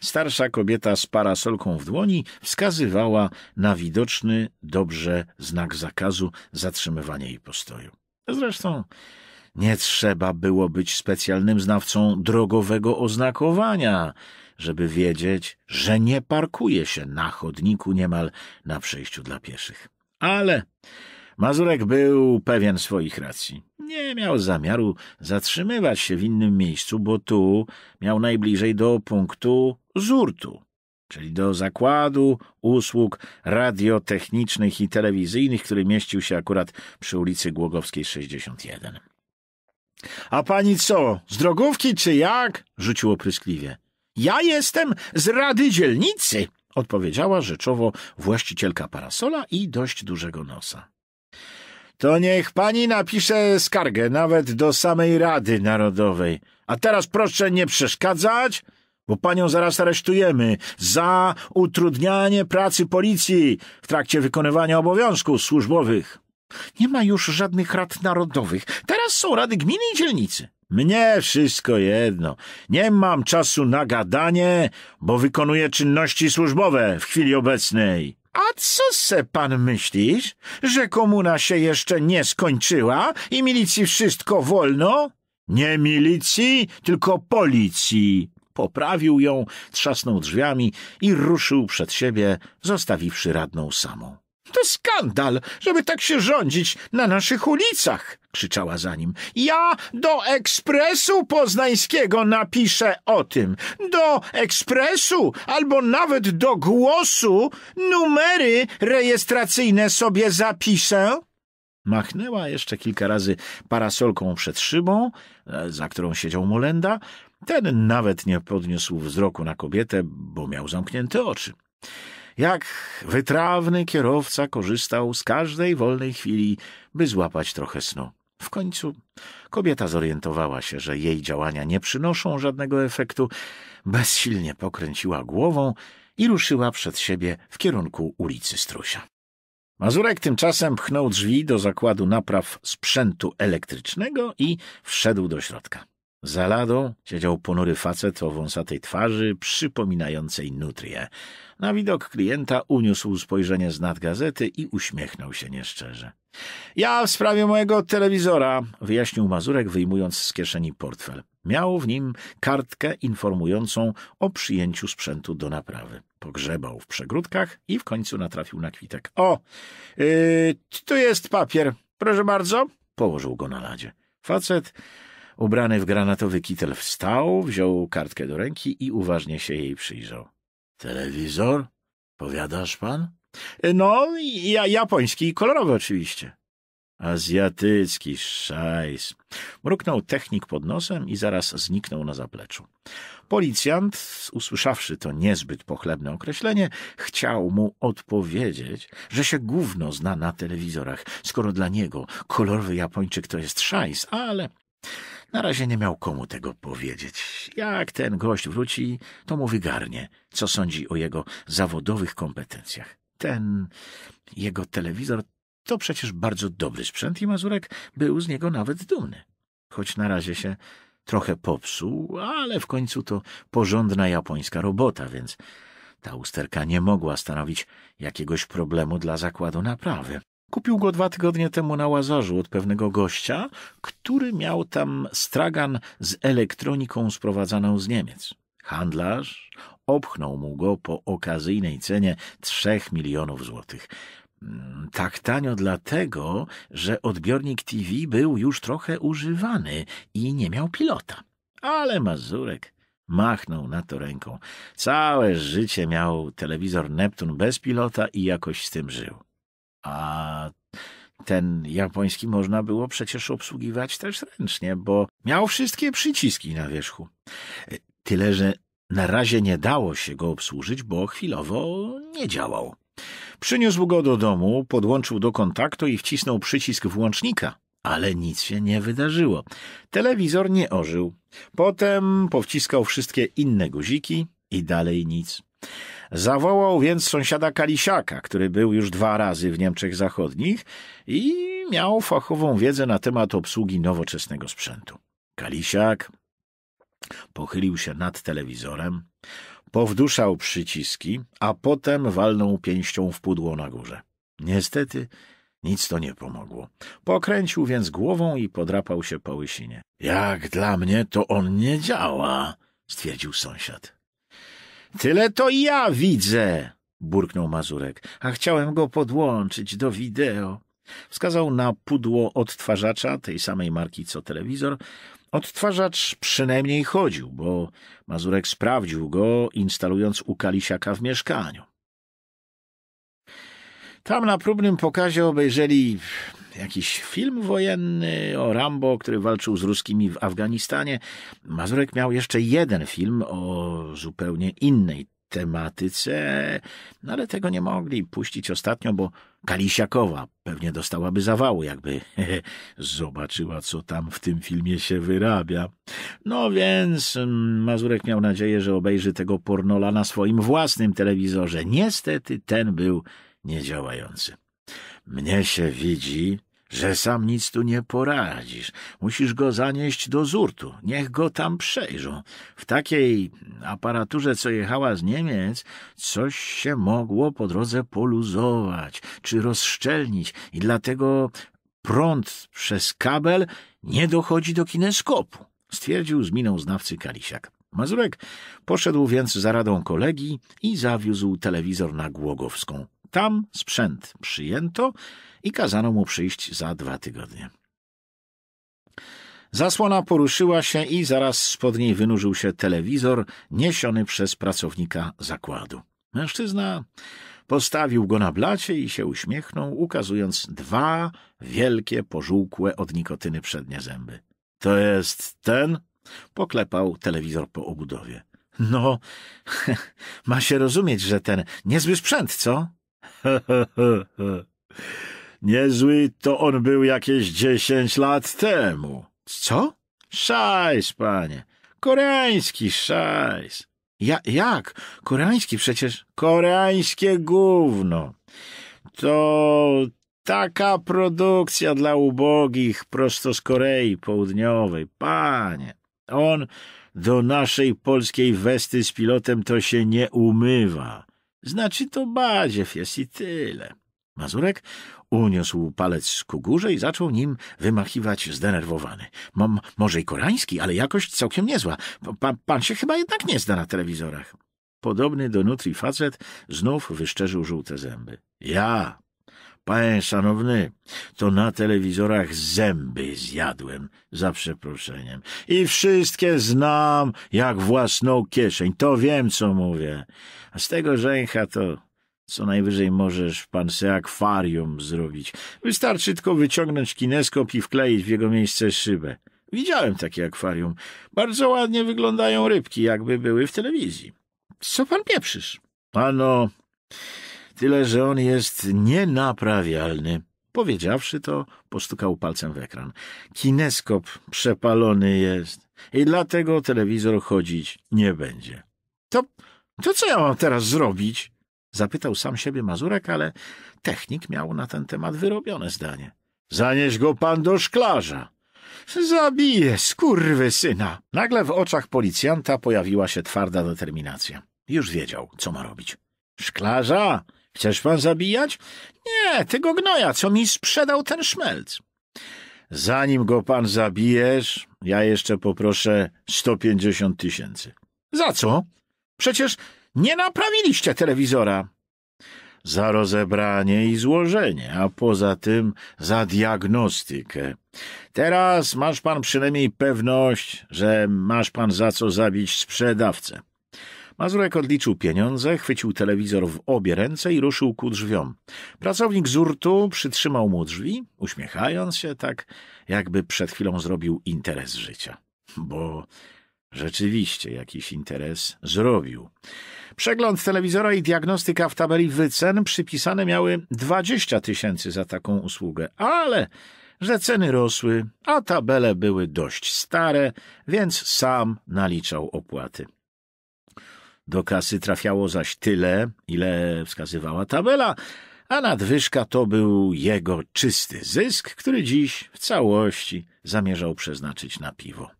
Starsza kobieta z parasolką w dłoni wskazywała na widoczny, dobrze znak zakazu zatrzymywania jej postoju. Zresztą nie trzeba było być specjalnym znawcą drogowego oznakowania, żeby wiedzieć, że nie parkuje się na chodniku niemal na przejściu dla pieszych. Ale Mazurek był pewien swoich racji. Nie miał zamiaru zatrzymywać się w innym miejscu, bo tu miał najbliżej do punktu Zurtu, czyli do zakładu usług radiotechnicznych i telewizyjnych, który mieścił się akurat przy ulicy Głogowskiej 61. A pani co, z drogówki czy jak? rzucił opryskliwie. Ja jestem z rady dzielnicy, odpowiedziała rzeczowo właścicielka parasola i dość dużego nosa. To niech pani napisze skargę nawet do samej Rady Narodowej. A teraz proszę nie przeszkadzać, bo panią zaraz aresztujemy za utrudnianie pracy policji w trakcie wykonywania obowiązków służbowych. Nie ma już żadnych rad narodowych. Teraz są rady gminy i dzielnicy. Mnie wszystko jedno. Nie mam czasu na gadanie, bo wykonuję czynności służbowe w chwili obecnej. A co se pan myślisz? Że komuna się jeszcze nie skończyła i milicji wszystko wolno? Nie milicji, tylko policji. Poprawił ją, trzasnął drzwiami i ruszył przed siebie, zostawiwszy radną samą. To skandal, żeby tak się rządzić na naszych ulicach! krzyczała za nim. Ja do ekspresu poznańskiego napiszę o tym. Do ekspresu albo nawet do głosu numery rejestracyjne sobie zapiszę. Machnęła jeszcze kilka razy parasolką przed szybą, e, za którą siedział Molenda. Ten nawet nie podniósł wzroku na kobietę, bo miał zamknięte oczy jak wytrawny kierowca korzystał z każdej wolnej chwili, by złapać trochę snu. W końcu kobieta zorientowała się, że jej działania nie przynoszą żadnego efektu, bezsilnie pokręciła głową i ruszyła przed siebie w kierunku ulicy Strusia. Mazurek tymczasem pchnął drzwi do zakładu napraw sprzętu elektrycznego i wszedł do środka. Za ladą siedział ponury facet o wąsatej twarzy, przypominającej nutrię. Na widok klienta uniósł spojrzenie z nad gazety i uśmiechnął się nieszczerze. Ja w sprawie mojego telewizora, wyjaśnił Mazurek, wyjmując z kieszeni portfel. Miał w nim kartkę informującą o przyjęciu sprzętu do naprawy. Pogrzebał w przegródkach i w końcu natrafił na kwitek. O, yy, tu jest papier. Proszę bardzo. Położył go na ladzie. Facet ubrany w granatowy kitel wstał, wziął kartkę do ręki i uważnie się jej przyjrzał. Telewizor? Powiadasz pan? E, no, ja, japoński i kolorowy oczywiście. Azjatycki szajs. Mruknął technik pod nosem i zaraz zniknął na zapleczu. Policjant, usłyszawszy to niezbyt pochlebne określenie, chciał mu odpowiedzieć, że się gówno zna na telewizorach, skoro dla niego kolorowy Japończyk to jest szajs, ale na razie nie miał komu tego powiedzieć. Jak ten gość wróci, to mu wygarnie, co sądzi o jego zawodowych kompetencjach. Ten jego telewizor to przecież bardzo dobry sprzęt i Mazurek był z niego nawet dumny. Choć na razie się trochę popsuł, ale w końcu to porządna japońska robota, więc ta usterka nie mogła stanowić jakiegoś problemu dla zakładu naprawy. Kupił go dwa tygodnie temu na Łazarzu od pewnego gościa, który miał tam stragan z elektroniką sprowadzaną z Niemiec. Handlarz obchnął mu go po okazyjnej cenie trzech milionów złotych. Mm, tak tanio dlatego, że odbiornik TV był już trochę używany i nie miał pilota. Ale Mazurek machnął na to ręką. Całe życie miał telewizor Neptun bez pilota i jakoś z tym żył. A ten japoński można było przecież obsługiwać też ręcznie, bo miał wszystkie przyciski na wierzchu. Tyle, że na razie nie dało się go obsłużyć, bo chwilowo nie działał. Przyniósł go do domu, podłączył do kontaktu i wcisnął przycisk włącznika, ale nic się nie wydarzyło. Telewizor nie ożył. Potem powciskał wszystkie inne guziki i dalej nic. Zawołał więc sąsiada Kalisiaka, który był już dwa razy w Niemczech Zachodnich i miał fachową wiedzę na temat obsługi nowoczesnego sprzętu. Kalisiak pochylił się nad telewizorem, powduszał przyciski, a potem walnął pięścią w pudło na górze. Niestety nic to nie pomogło. Pokręcił więc głową i podrapał się po łysinie. — Jak dla mnie to on nie działa — stwierdził sąsiad. Tyle to ja widzę! burknął Mazurek, a chciałem go podłączyć do wideo. Wskazał na pudło odtwarzacza tej samej marki co telewizor. Odtwarzacz przynajmniej chodził, bo Mazurek sprawdził go, instalując u Kalisiaka w mieszkaniu. Tam na próbnym pokazie obejrzeli jakiś film wojenny o Rambo, który walczył z ruskimi w Afganistanie. Mazurek miał jeszcze jeden film o zupełnie innej tematyce, ale tego nie mogli puścić ostatnio, bo Kalisiakowa pewnie dostałaby zawału, jakby zobaczyła, co tam w tym filmie się wyrabia. No więc mm, Mazurek miał nadzieję, że obejrzy tego pornola na swoim własnym telewizorze. Niestety ten był niedziałający. Mnie się widzi, że sam nic tu nie poradzisz. Musisz go zanieść do zurtu. Niech go tam przejrzą. W takiej aparaturze, co jechała z Niemiec, coś się mogło po drodze poluzować czy rozszczelnić i dlatego prąd przez kabel nie dochodzi do kineskopu, stwierdził z miną znawcy Kalisiak. Mazurek poszedł więc za radą kolegi i zawiózł telewizor na Głogowską. Tam sprzęt przyjęto i kazano mu przyjść za dwa tygodnie. Zasłona poruszyła się i zaraz spod niej wynurzył się telewizor niesiony przez pracownika zakładu. Mężczyzna postawił go na blacie i się uśmiechnął, ukazując dwa wielkie, pożółkłe od nikotyny przednie zęby. — To jest ten? — poklepał telewizor po obudowie. — No, ma się rozumieć, że ten niezły sprzęt, co? — Niezły to on był jakieś dziesięć lat temu. Co? Szajs, panie. Koreański szajs. Ja, jak? Koreański przecież... Koreańskie gówno. To taka produkcja dla ubogich prosto z Korei Południowej. Panie, on do naszej polskiej westy z pilotem to się nie umywa. Znaczy to Badziew jest i tyle. Mazurek Uniósł palec ku górze i zaczął nim wymachiwać zdenerwowany. Mom, może i koreański, ale jakość całkiem niezła. Pa, pan się chyba jednak nie zda na telewizorach. Podobny do nutri facet znów wyszczerzył żółte zęby. Ja, panie szanowny, to na telewizorach zęby zjadłem, za przeproszeniem. I wszystkie znam jak własną kieszeń, to wiem, co mówię. A z tego rzęcha to co najwyżej możesz w pance akwarium zrobić. Wystarczy tylko wyciągnąć kineskop i wkleić w jego miejsce szybę. Widziałem takie akwarium. Bardzo ładnie wyglądają rybki, jakby były w telewizji. Co pan pieprzysz? Ano, tyle, że on jest nienaprawialny. Powiedziawszy to, postukał palcem w ekran. Kineskop przepalony jest i dlatego telewizor chodzić nie będzie. To, to co ja mam teraz zrobić? Zapytał sam siebie Mazurek, ale technik miał na ten temat wyrobione zdanie. Zanieś go pan do szklarza. Zabiję skurwy syna. Nagle w oczach policjanta pojawiła się twarda determinacja. Już wiedział, co ma robić. Szklarza, chcesz pan zabijać? Nie, tego gnoja, co mi sprzedał ten szmelc. Zanim go pan zabijesz, ja jeszcze poproszę 150 tysięcy. Za co? Przecież nie naprawiliście telewizora. Za rozebranie i złożenie, a poza tym za diagnostykę. Teraz masz pan przynajmniej pewność, że masz pan za co zabić sprzedawcę. Mazurek odliczył pieniądze, chwycił telewizor w obie ręce i ruszył ku drzwiom. Pracownik z przytrzymał mu drzwi, uśmiechając się tak, jakby przed chwilą zrobił interes życia. Bo Rzeczywiście jakiś interes zrobił. Przegląd telewizora i diagnostyka w tabeli wycen przypisane miały 20 tysięcy za taką usługę, ale że ceny rosły, a tabele były dość stare, więc sam naliczał opłaty. Do kasy trafiało zaś tyle, ile wskazywała tabela, a nadwyżka to był jego czysty zysk, który dziś w całości zamierzał przeznaczyć na piwo.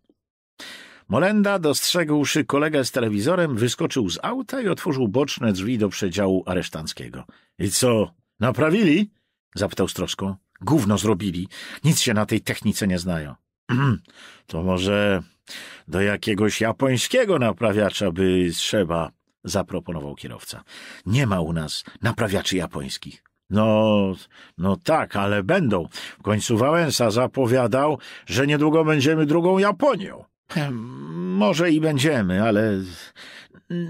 Molenda, dostrzegłszy kolegę z telewizorem, wyskoczył z auta i otworzył boczne drzwi do przedziału aresztanckiego. — I co, naprawili? — zapytał z troską. — Gówno zrobili. Nic się na tej technice nie znają. — To może do jakiegoś japońskiego naprawiacza by trzeba — zaproponował kierowca. — Nie ma u nas naprawiaczy japońskich. No, no tak, ale będą. W końcu Wałęsa zapowiadał, że niedługo będziemy drugą Japonią. Może i będziemy, ale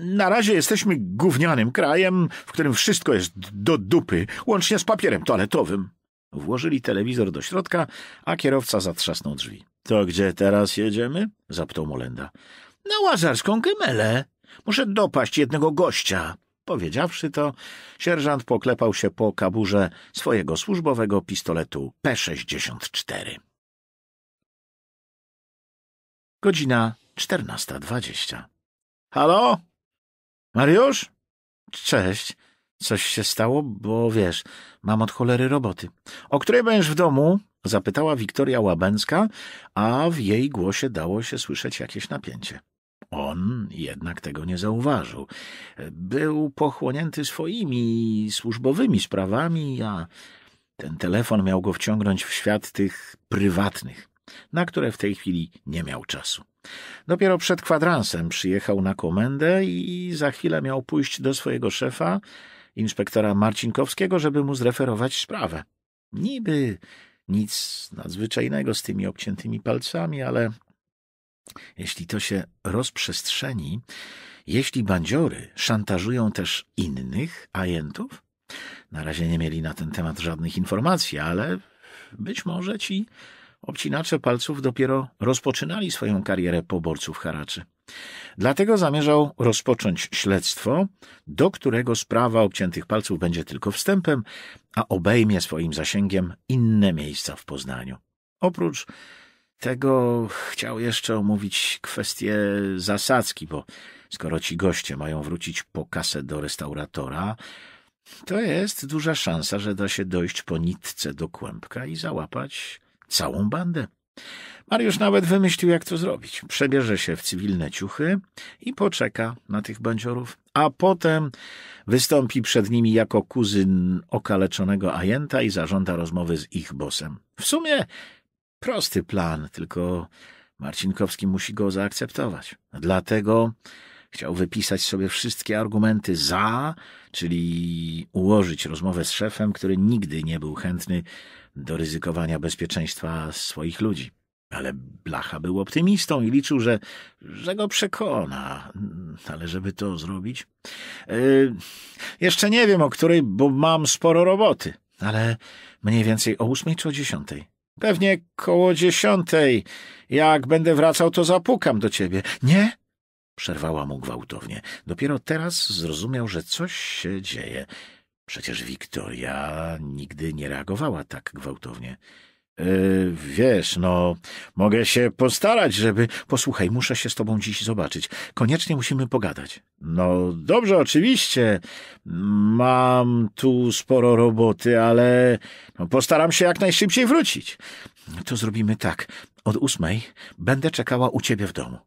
na razie jesteśmy gównianym krajem, w którym wszystko jest do dupy, łącznie z papierem toaletowym. Włożyli telewizor do środka, a kierowca zatrzasnął drzwi. To gdzie teraz jedziemy? zapytał Molenda. Na łazarską gemelę. Muszę dopaść jednego gościa. Powiedziawszy to, sierżant poklepał się po kaburze swojego służbowego pistoletu P64. Godzina 14.20. Halo? Mariusz? Cześć. Coś się stało, bo wiesz, mam od cholery roboty. O której będziesz w domu? Zapytała Wiktoria Łabęcka, a w jej głosie dało się słyszeć jakieś napięcie. On jednak tego nie zauważył. Był pochłonięty swoimi służbowymi sprawami, a ten telefon miał go wciągnąć w świat tych prywatnych na które w tej chwili nie miał czasu. Dopiero przed kwadransem przyjechał na komendę i za chwilę miał pójść do swojego szefa, inspektora Marcinkowskiego, żeby mu zreferować sprawę. Niby nic nadzwyczajnego z tymi obciętymi palcami, ale jeśli to się rozprzestrzeni, jeśli bandziory szantażują też innych ajentów? Na razie nie mieli na ten temat żadnych informacji, ale być może ci Obcinacze palców dopiero rozpoczynali swoją karierę poborców haraczy. Dlatego zamierzał rozpocząć śledztwo, do którego sprawa obciętych palców będzie tylko wstępem, a obejmie swoim zasięgiem inne miejsca w Poznaniu. Oprócz tego chciał jeszcze omówić kwestię zasadzki, bo skoro ci goście mają wrócić po kasę do restauratora, to jest duża szansa, że da się dojść po nitce do kłębka i załapać Całą bandę. Mariusz nawet wymyślił, jak to zrobić. Przebierze się w cywilne ciuchy i poczeka na tych bandziorów, a potem wystąpi przed nimi jako kuzyn okaleczonego ajenta i zażąda rozmowy z ich bosem. W sumie prosty plan, tylko Marcinkowski musi go zaakceptować. Dlatego chciał wypisać sobie wszystkie argumenty za, czyli ułożyć rozmowę z szefem, który nigdy nie był chętny do ryzykowania bezpieczeństwa swoich ludzi. Ale Blacha był optymistą i liczył, że, że go przekona. Ale żeby to zrobić... Yy, jeszcze nie wiem o której, bo mam sporo roboty. Ale mniej więcej o ósmej czy o dziesiątej. Pewnie koło dziesiątej. Jak będę wracał, to zapukam do ciebie. Nie? Przerwała mu gwałtownie. Dopiero teraz zrozumiał, że coś się dzieje. Przecież Wiktoria nigdy nie reagowała tak gwałtownie. E, wiesz, no, mogę się postarać, żeby. Posłuchaj, muszę się z tobą dziś zobaczyć. Koniecznie musimy pogadać. No, dobrze, oczywiście. Mam tu sporo roboty, ale no, postaram się jak najszybciej wrócić. To zrobimy tak. Od ósmej będę czekała u ciebie w domu.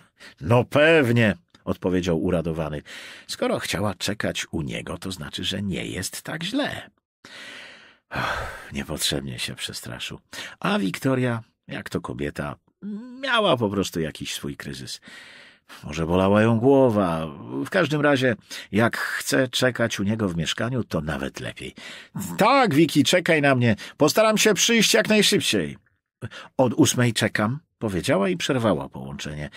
no pewnie odpowiedział uradowany. Skoro chciała czekać u niego, to znaczy, że nie jest tak źle. Och, niepotrzebnie się przestraszył. A Wiktoria, jak to kobieta, miała po prostu jakiś swój kryzys. Może bolała ją głowa. W każdym razie, jak chce czekać u niego w mieszkaniu, to nawet lepiej. Tak, Wiki, czekaj na mnie. Postaram się przyjść jak najszybciej. Od ósmej czekam, powiedziała i przerwała połączenie.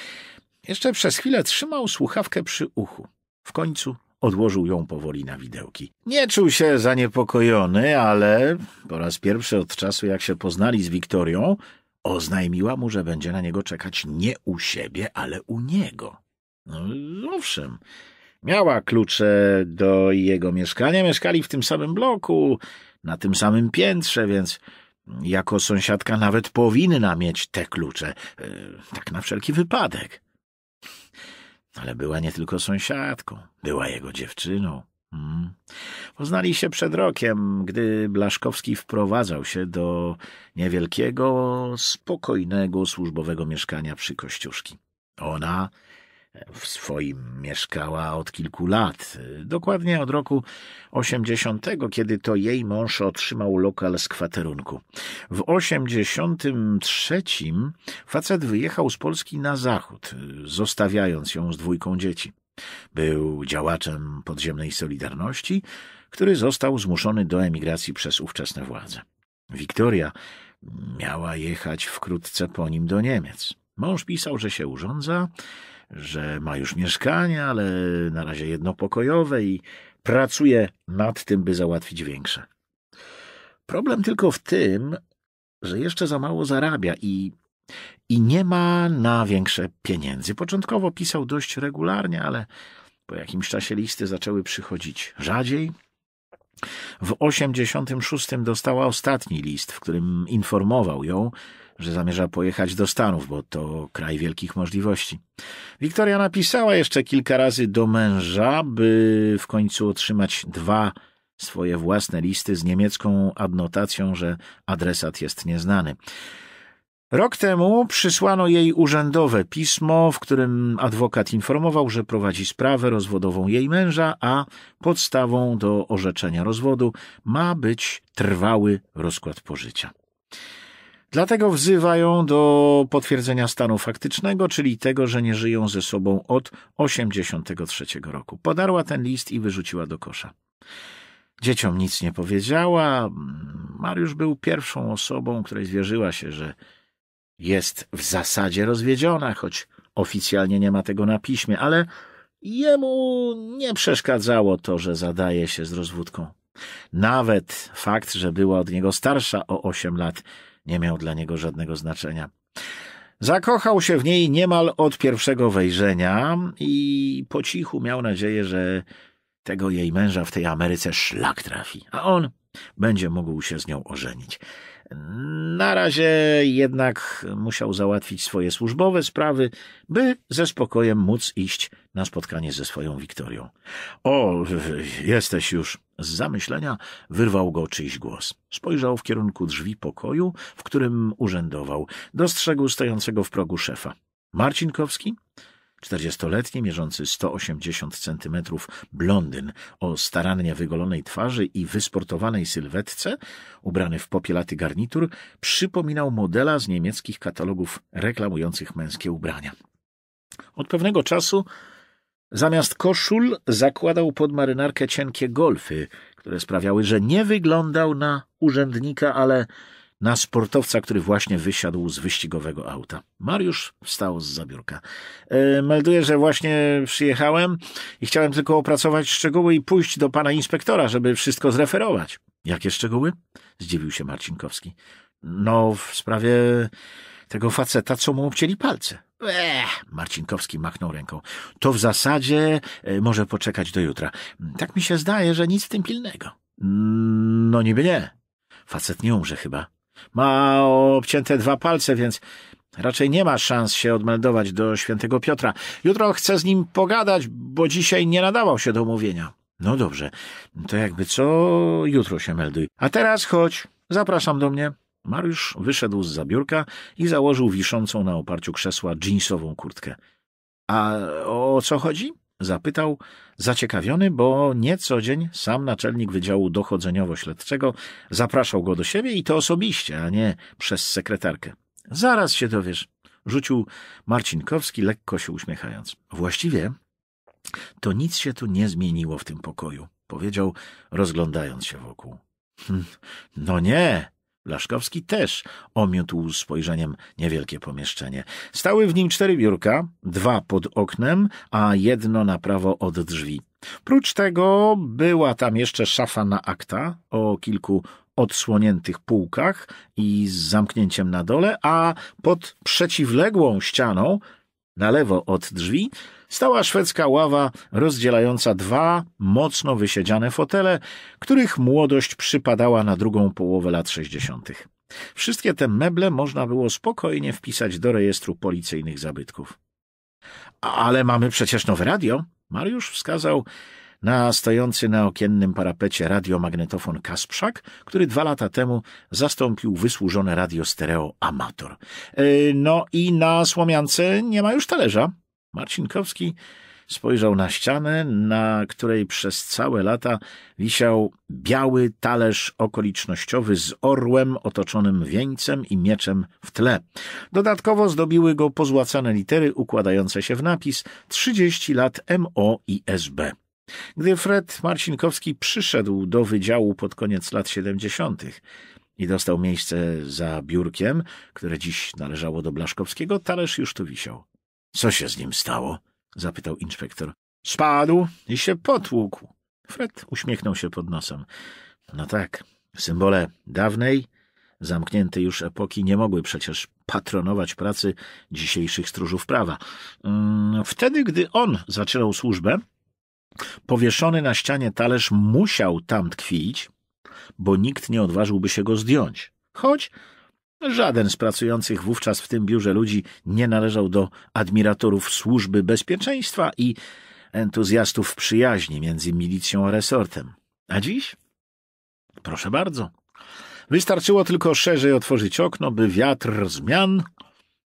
Jeszcze przez chwilę trzymał słuchawkę przy uchu. W końcu odłożył ją powoli na widełki. Nie czuł się zaniepokojony, ale po raz pierwszy od czasu, jak się poznali z Wiktorią, oznajmiła mu, że będzie na niego czekać nie u siebie, ale u niego. No, owszem, miała klucze do jego mieszkania, mieszkali w tym samym bloku, na tym samym piętrze, więc jako sąsiadka nawet powinna mieć te klucze, e, tak na wszelki wypadek. Ale była nie tylko sąsiadką, była jego dziewczyną. Hmm. Poznali się przed rokiem, gdy Blaszkowski wprowadzał się do niewielkiego, spokojnego, służbowego mieszkania przy Kościuszki. Ona w swoim mieszkała od kilku lat, dokładnie od roku 80, kiedy to jej mąż otrzymał lokal z kwaterunku. W 83 facet wyjechał z Polski na zachód, zostawiając ją z dwójką dzieci. Był działaczem podziemnej Solidarności, który został zmuszony do emigracji przez ówczesne władze. Wiktoria miała jechać wkrótce po nim do Niemiec. Mąż pisał, że się urządza, że ma już mieszkanie, ale na razie jednopokojowe i pracuje nad tym, by załatwić większe. Problem tylko w tym, że jeszcze za mało zarabia i, i nie ma na większe pieniędzy. Początkowo pisał dość regularnie, ale po jakimś czasie listy zaczęły przychodzić rzadziej. W 86 dostała ostatni list, w którym informował ją, że zamierza pojechać do Stanów, bo to kraj wielkich możliwości. Wiktoria napisała jeszcze kilka razy do męża, by w końcu otrzymać dwa swoje własne listy z niemiecką adnotacją, że adresat jest nieznany. Rok temu przysłano jej urzędowe pismo, w którym adwokat informował, że prowadzi sprawę rozwodową jej męża, a podstawą do orzeczenia rozwodu ma być trwały rozkład pożycia. Dlatego wzywają do potwierdzenia stanu faktycznego, czyli tego, że nie żyją ze sobą od 83 roku. Podarła ten list i wyrzuciła do kosza. Dzieciom nic nie powiedziała. Mariusz był pierwszą osobą, której zwierzyła się, że jest w zasadzie rozwiedziona, choć oficjalnie nie ma tego na piśmie, ale jemu nie przeszkadzało to, że zadaje się z rozwódką. Nawet fakt, że była od niego starsza o osiem lat – nie miał dla niego żadnego znaczenia. Zakochał się w niej niemal od pierwszego wejrzenia i po cichu miał nadzieję, że tego jej męża w tej Ameryce szlak trafi, a on będzie mógł się z nią ożenić. Na razie jednak musiał załatwić swoje służbowe sprawy, by ze spokojem móc iść na spotkanie ze swoją Wiktorią. O, jesteś już! Z zamyślenia wyrwał go czyjś głos. Spojrzał w kierunku drzwi pokoju, w którym urzędował. Dostrzegł stojącego w progu szefa. Marcinkowski? Czterdziestoletni, mierzący 180 centymetrów, blondyn o starannie wygolonej twarzy i wysportowanej sylwetce, ubrany w popielaty garnitur, przypominał modela z niemieckich katalogów reklamujących męskie ubrania. Od pewnego czasu Zamiast koszul zakładał pod marynarkę cienkie golfy, które sprawiały, że nie wyglądał na urzędnika, ale na sportowca, który właśnie wysiadł z wyścigowego auta. Mariusz wstał z zabiórka. E, melduję, że właśnie przyjechałem i chciałem tylko opracować szczegóły i pójść do pana inspektora, żeby wszystko zreferować. Jakie szczegóły? Zdziwił się Marcinkowski. No, w sprawie tego faceta, co mu obcięli palce. Eee, Marcinkowski machnął ręką. To w zasadzie e, może poczekać do jutra. Tak mi się zdaje, że nic w tym pilnego. Mm, no niby nie. Facet nie umrze chyba. Ma obcięte dwa palce, więc raczej nie ma szans się odmeldować do świętego Piotra. Jutro chcę z nim pogadać, bo dzisiaj nie nadawał się do mówienia. No dobrze, to jakby co, jutro się melduj. A teraz chodź, zapraszam do mnie. Mariusz wyszedł z zabiórka i założył wiszącą na oparciu krzesła dżinsową kurtkę. A o co chodzi? Zapytał, zaciekawiony, bo nie co dzień sam naczelnik Wydziału Dochodzeniowo-Śledczego zapraszał go do siebie i to osobiście, a nie przez sekretarkę. Zaraz się dowiesz, rzucił Marcinkowski, lekko się uśmiechając. Właściwie to nic się tu nie zmieniło w tym pokoju, powiedział, rozglądając się wokół. Hm, no nie, Laszkowski też omiótł spojrzeniem niewielkie pomieszczenie. Stały w nim cztery biurka, dwa pod oknem, a jedno na prawo od drzwi. Prócz tego była tam jeszcze szafa na akta o kilku odsłoniętych półkach i z zamknięciem na dole, a pod przeciwległą ścianą, na lewo od drzwi, stała szwedzka ława rozdzielająca dwa mocno wysiedziane fotele, których młodość przypadała na drugą połowę lat sześćdziesiątych. Wszystkie te meble można było spokojnie wpisać do rejestru policyjnych zabytków. Ale mamy przecież nowe radio. Mariusz wskazał na stojący na okiennym parapecie radiomagnetofon Kasprzak, który dwa lata temu zastąpił wysłużone radio stereo Amator. E, no i na Słomiance nie ma już talerza. Marcinkowski spojrzał na ścianę, na której przez całe lata wisiał biały talerz okolicznościowy z orłem otoczonym wieńcem i mieczem w tle. Dodatkowo zdobiły go pozłacane litery układające się w napis 30 lat MO i SB. Gdy Fred Marcinkowski przyszedł do wydziału pod koniec lat 70., i dostał miejsce za biurkiem, które dziś należało do Blaszkowskiego, talerz już tu wisiał. Co się z nim stało? zapytał inspektor. Spadł i się potłukł. Fred uśmiechnął się pod nosem. No tak, symbole dawnej, zamkniętej już epoki nie mogły przecież patronować pracy dzisiejszych stróżów prawa. Mm, wtedy, gdy on zaczynał służbę, powieszony na ścianie talerz musiał tam tkwić, bo nikt nie odważyłby się go zdjąć. Choć Żaden z pracujących wówczas w tym biurze ludzi nie należał do admiratorów służby bezpieczeństwa i entuzjastów przyjaźni między milicją a resortem. A dziś? Proszę bardzo. Wystarczyło tylko szerzej otworzyć okno, by wiatr zmian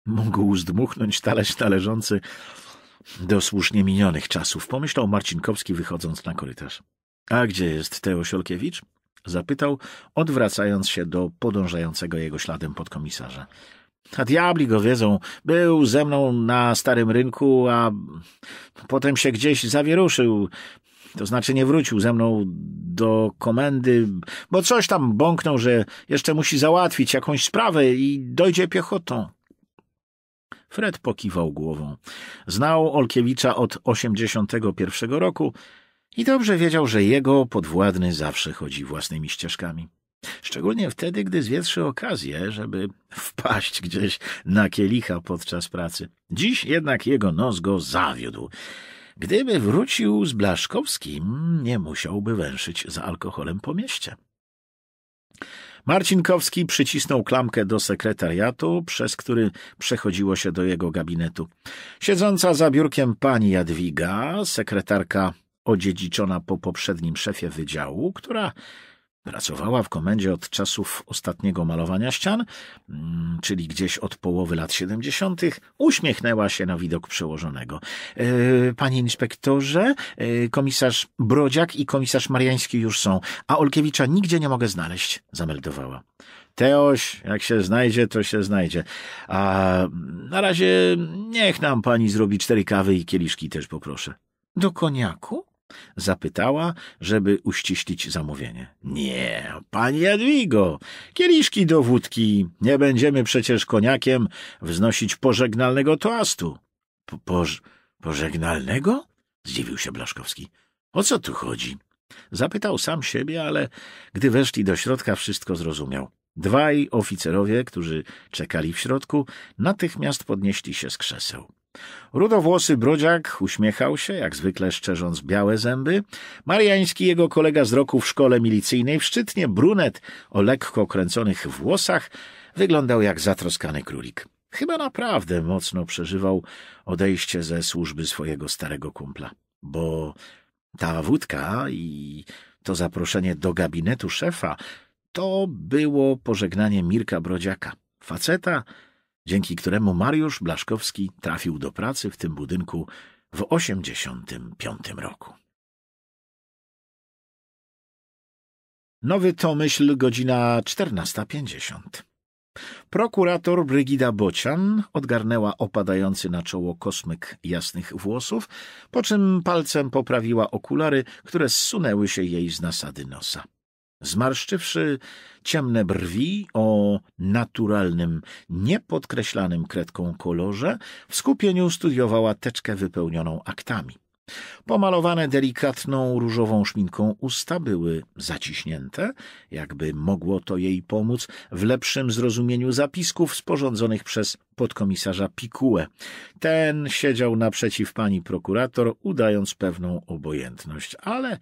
mógł zdmuchnąć talerz należący do słusznie minionych czasów, pomyślał Marcinkowski wychodząc na korytarz. A gdzie jest Teo Siolkiewicz? Zapytał, odwracając się do podążającego jego śladem podkomisarza. A diabli go wiedzą. Był ze mną na starym rynku, a potem się gdzieś zawieruszył. To znaczy nie wrócił ze mną do komendy, bo coś tam bąknął, że jeszcze musi załatwić jakąś sprawę i dojdzie piechotą. Fred pokiwał głową. Znał Olkiewicza od 81 roku i dobrze wiedział, że jego podwładny zawsze chodzi własnymi ścieżkami. Szczególnie wtedy, gdy zwietrzy okazję, żeby wpaść gdzieś na kielicha podczas pracy. Dziś jednak jego nos go zawiódł. Gdyby wrócił z Blaszkowskim, nie musiałby węszyć za alkoholem po mieście. Marcinkowski przycisnął klamkę do sekretariatu, przez który przechodziło się do jego gabinetu. Siedząca za biurkiem pani Jadwiga, sekretarka odziedziczona po poprzednim szefie wydziału, która Pracowała w komendzie od czasów ostatniego malowania ścian, mm, czyli gdzieś od połowy lat 70., uśmiechnęła się na widok przełożonego. E, panie inspektorze, e, komisarz Brodziak i komisarz Mariański już są, a Olkiewicza nigdzie nie mogę znaleźć, zameldowała. Teoś, jak się znajdzie, to się znajdzie. A na razie niech nam pani zrobi cztery kawy i kieliszki też poproszę. Do koniaku? Zapytała, żeby uściślić zamówienie. Nie, pani Jadwigo, kieliszki do wódki. Nie będziemy przecież koniakiem wznosić pożegnalnego toastu. Po, poż, pożegnalnego? Zdziwił się Blaszkowski. O co tu chodzi? Zapytał sam siebie, ale gdy weszli do środka, wszystko zrozumiał. Dwaj oficerowie, którzy czekali w środku, natychmiast podnieśli się z krzeseł. Rudowłosy brodziak uśmiechał się, jak zwykle szczerząc białe zęby. Mariański, jego kolega z roku w szkole milicyjnej, w szczytnie brunet o lekko kręconych włosach, wyglądał jak zatroskany królik. Chyba naprawdę mocno przeżywał odejście ze służby swojego starego kumpla, bo ta wódka i to zaproszenie do gabinetu szefa to było pożegnanie Mirka Brodziaka, faceta, dzięki któremu Mariusz Blaszkowski trafił do pracy w tym budynku w 1985 roku. Nowy Tomyśl, godzina 14.50. Prokurator Brygida Bocian odgarnęła opadający na czoło kosmyk jasnych włosów, po czym palcem poprawiła okulary, które zsunęły się jej z nasady nosa. Zmarszczywszy ciemne brwi o naturalnym, niepodkreślanym kredką kolorze, w skupieniu studiowała teczkę wypełnioną aktami. Pomalowane delikatną różową szminką usta były zaciśnięte, jakby mogło to jej pomóc w lepszym zrozumieniu zapisków sporządzonych przez podkomisarza Pikułę. Ten siedział naprzeciw pani prokurator, udając pewną obojętność, ale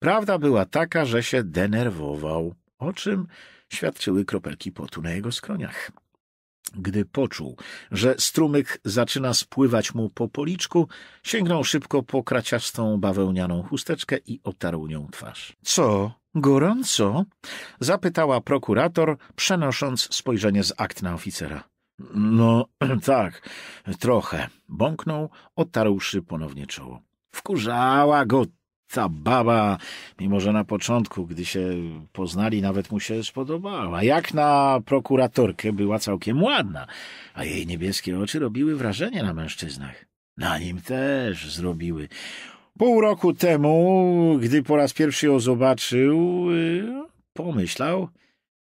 Prawda była taka, że się denerwował, o czym świadczyły kropelki potu na jego skroniach. Gdy poczuł, że strumyk zaczyna spływać mu po policzku, sięgnął szybko po kraciastą bawełnianą chusteczkę i otarł nią twarz. — Co? Gorąco? — zapytała prokurator, przenosząc spojrzenie z akt na oficera. — No tak, trochę — bąknął, otarłszy ponownie czoło. Wkurzała go ta baba, mimo że na początku, gdy się poznali, nawet mu się spodobała. Jak na prokuratorkę była całkiem ładna, a jej niebieskie oczy robiły wrażenie na mężczyznach. Na nim też zrobiły. Pół roku temu, gdy po raz pierwszy ją zobaczył, y, pomyślał,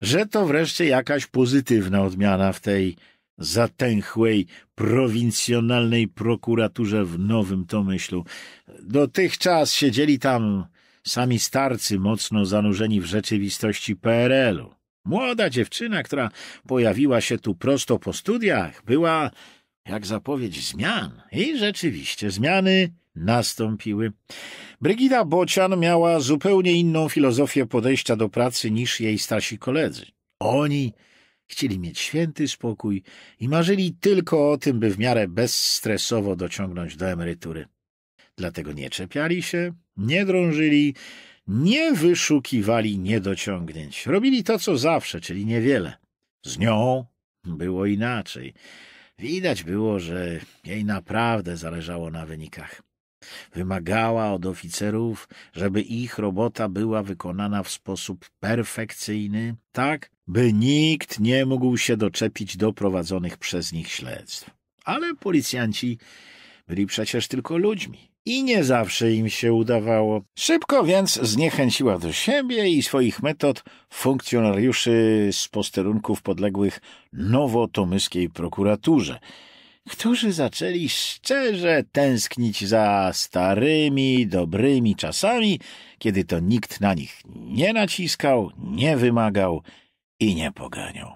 że to wreszcie jakaś pozytywna odmiana w tej zatęchłej prowincjonalnej prokuraturze w Nowym Tomyślu. Dotychczas siedzieli tam sami starcy mocno zanurzeni w rzeczywistości PRL-u. Młoda dziewczyna, która pojawiła się tu prosto po studiach, była jak zapowiedź zmian. I rzeczywiście zmiany nastąpiły. Brygida Bocian miała zupełnie inną filozofię podejścia do pracy niż jej starsi koledzy. Oni Chcieli mieć święty spokój i marzyli tylko o tym, by w miarę bezstresowo dociągnąć do emerytury. Dlatego nie czepiali się, nie drążyli, nie wyszukiwali niedociągnięć. Robili to, co zawsze, czyli niewiele. Z nią było inaczej. Widać było, że jej naprawdę zależało na wynikach. Wymagała od oficerów, żeby ich robota była wykonana w sposób perfekcyjny, tak by nikt nie mógł się doczepić do prowadzonych przez nich śledztw. Ale policjanci byli przecież tylko ludźmi i nie zawsze im się udawało. Szybko więc zniechęciła do siebie i swoich metod funkcjonariuszy z posterunków podległych nowotomyskiej prokuraturze, którzy zaczęli szczerze tęsknić za starymi, dobrymi czasami, kiedy to nikt na nich nie naciskał, nie wymagał i nie poganią.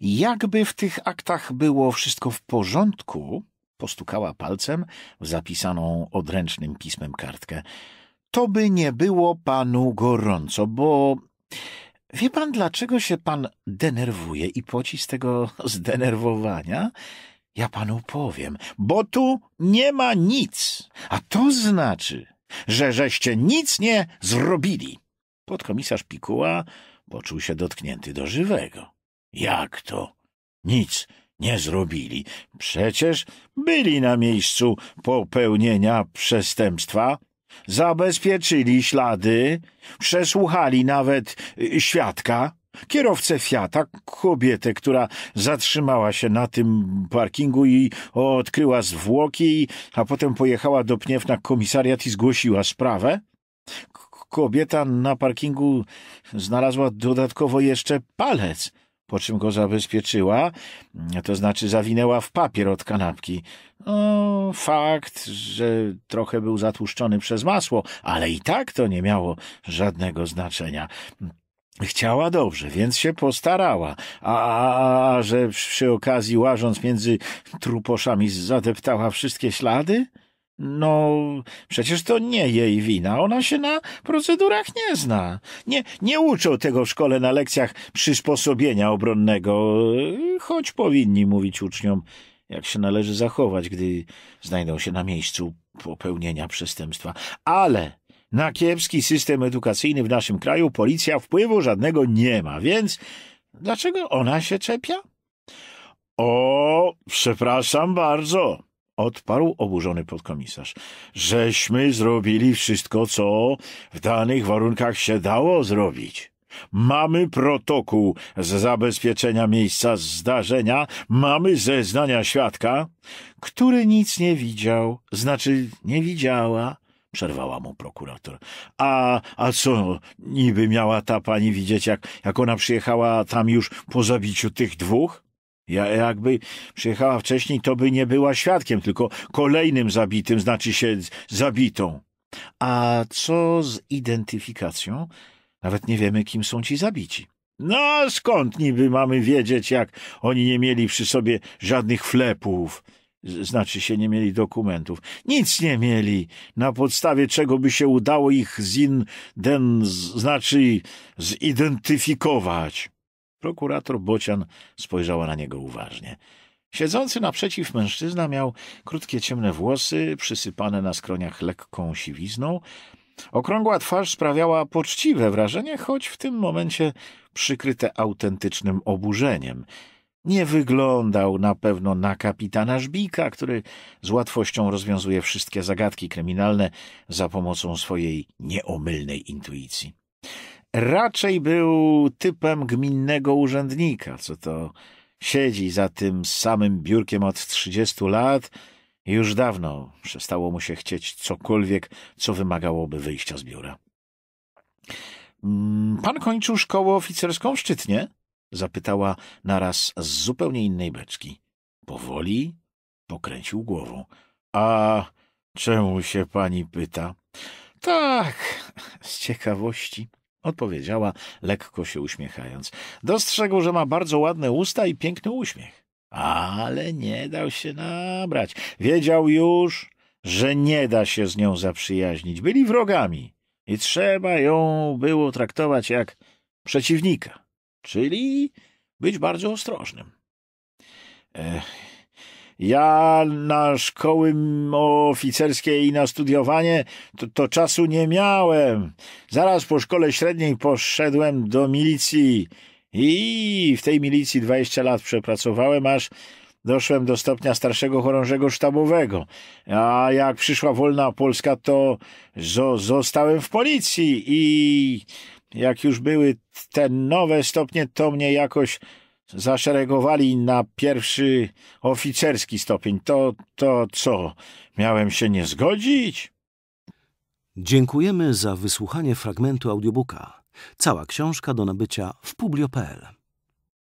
Jakby w tych aktach było wszystko w porządku, postukała palcem w zapisaną odręcznym pismem kartkę. To by nie było panu gorąco, bo wie pan, dlaczego się pan denerwuje i poci z tego zdenerwowania? Ja panu powiem, bo tu nie ma nic, a to znaczy, że żeście nic nie zrobili. Podkomisarz Pikuła Poczuł się dotknięty do żywego. Jak to? Nic nie zrobili. Przecież byli na miejscu popełnienia przestępstwa. Zabezpieczyli ślady, przesłuchali nawet y, świadka, kierowcę Fiata, kobietę, która zatrzymała się na tym parkingu i odkryła zwłoki, a potem pojechała do Pniew na komisariat i zgłosiła sprawę kobieta na parkingu znalazła dodatkowo jeszcze palec, po czym go zabezpieczyła, to znaczy zawinęła w papier od kanapki. No, fakt, że trochę był zatłuszczony przez masło, ale i tak to nie miało żadnego znaczenia. Chciała dobrze, więc się postarała, a, a, a że przy okazji łażąc między truposzami zadeptała wszystkie ślady? No, przecież to nie jej wina. Ona się na procedurach nie zna. Nie, nie uczą tego w szkole na lekcjach przysposobienia obronnego, choć powinni mówić uczniom, jak się należy zachować, gdy znajdą się na miejscu popełnienia przestępstwa. Ale na kiepski system edukacyjny w naszym kraju policja wpływu żadnego nie ma, więc dlaczego ona się czepia? O, przepraszam bardzo odparł oburzony podkomisarz. Żeśmy zrobili wszystko, co w danych warunkach się dało zrobić. Mamy protokół z zabezpieczenia miejsca zdarzenia, mamy zeznania świadka, który nic nie widział, znaczy nie widziała, przerwała mu prokurator. A, a co niby miała ta pani widzieć, jak, jak ona przyjechała tam już po zabiciu tych dwóch? Ja, jakby przyjechała wcześniej, to by nie była świadkiem, tylko kolejnym zabitym, znaczy się zabitą. A co z identyfikacją? Nawet nie wiemy, kim są ci zabici. No, skąd niby mamy wiedzieć, jak oni nie mieli przy sobie żadnych flepów? Znaczy się, nie mieli dokumentów. Nic nie mieli, na podstawie czego by się udało ich zin, den, znaczy zidentyfikować. Prokurator Bocian spojrzała na niego uważnie. Siedzący naprzeciw mężczyzna miał krótkie ciemne włosy, przysypane na skroniach lekką siwizną. Okrągła twarz sprawiała poczciwe wrażenie, choć w tym momencie przykryte autentycznym oburzeniem. Nie wyglądał na pewno na kapitana Żbika, który z łatwością rozwiązuje wszystkie zagadki kryminalne za pomocą swojej nieomylnej intuicji raczej był typem gminnego urzędnika, co to siedzi za tym samym biurkiem od trzydziestu lat i już dawno przestało mu się chcieć cokolwiek, co wymagałoby wyjścia z biura. Mm, pan kończył szkołę oficerską w Szczytnie? zapytała naraz z zupełnie innej beczki. Powoli pokręcił głową. A czemu się pani pyta? Tak, z ciekawości odpowiedziała, lekko się uśmiechając. Dostrzegł, że ma bardzo ładne usta i piękny uśmiech. Ale nie dał się nabrać. Wiedział już, że nie da się z nią zaprzyjaźnić. Byli wrogami i trzeba ją było traktować jak przeciwnika, czyli być bardzo ostrożnym. Ech, ja na szkoły oficerskie i na studiowanie to, to czasu nie miałem. Zaraz po szkole średniej poszedłem do milicji i w tej milicji 20 lat przepracowałem, aż doszłem do stopnia starszego chorążego sztabowego. A jak przyszła wolna Polska, to zo zostałem w policji i jak już były te nowe stopnie, to mnie jakoś zaszeregowali na pierwszy oficerski stopień. To, to co, miałem się nie zgodzić? Dziękujemy za wysłuchanie fragmentu audiobooka. Cała książka do nabycia w publio.pl.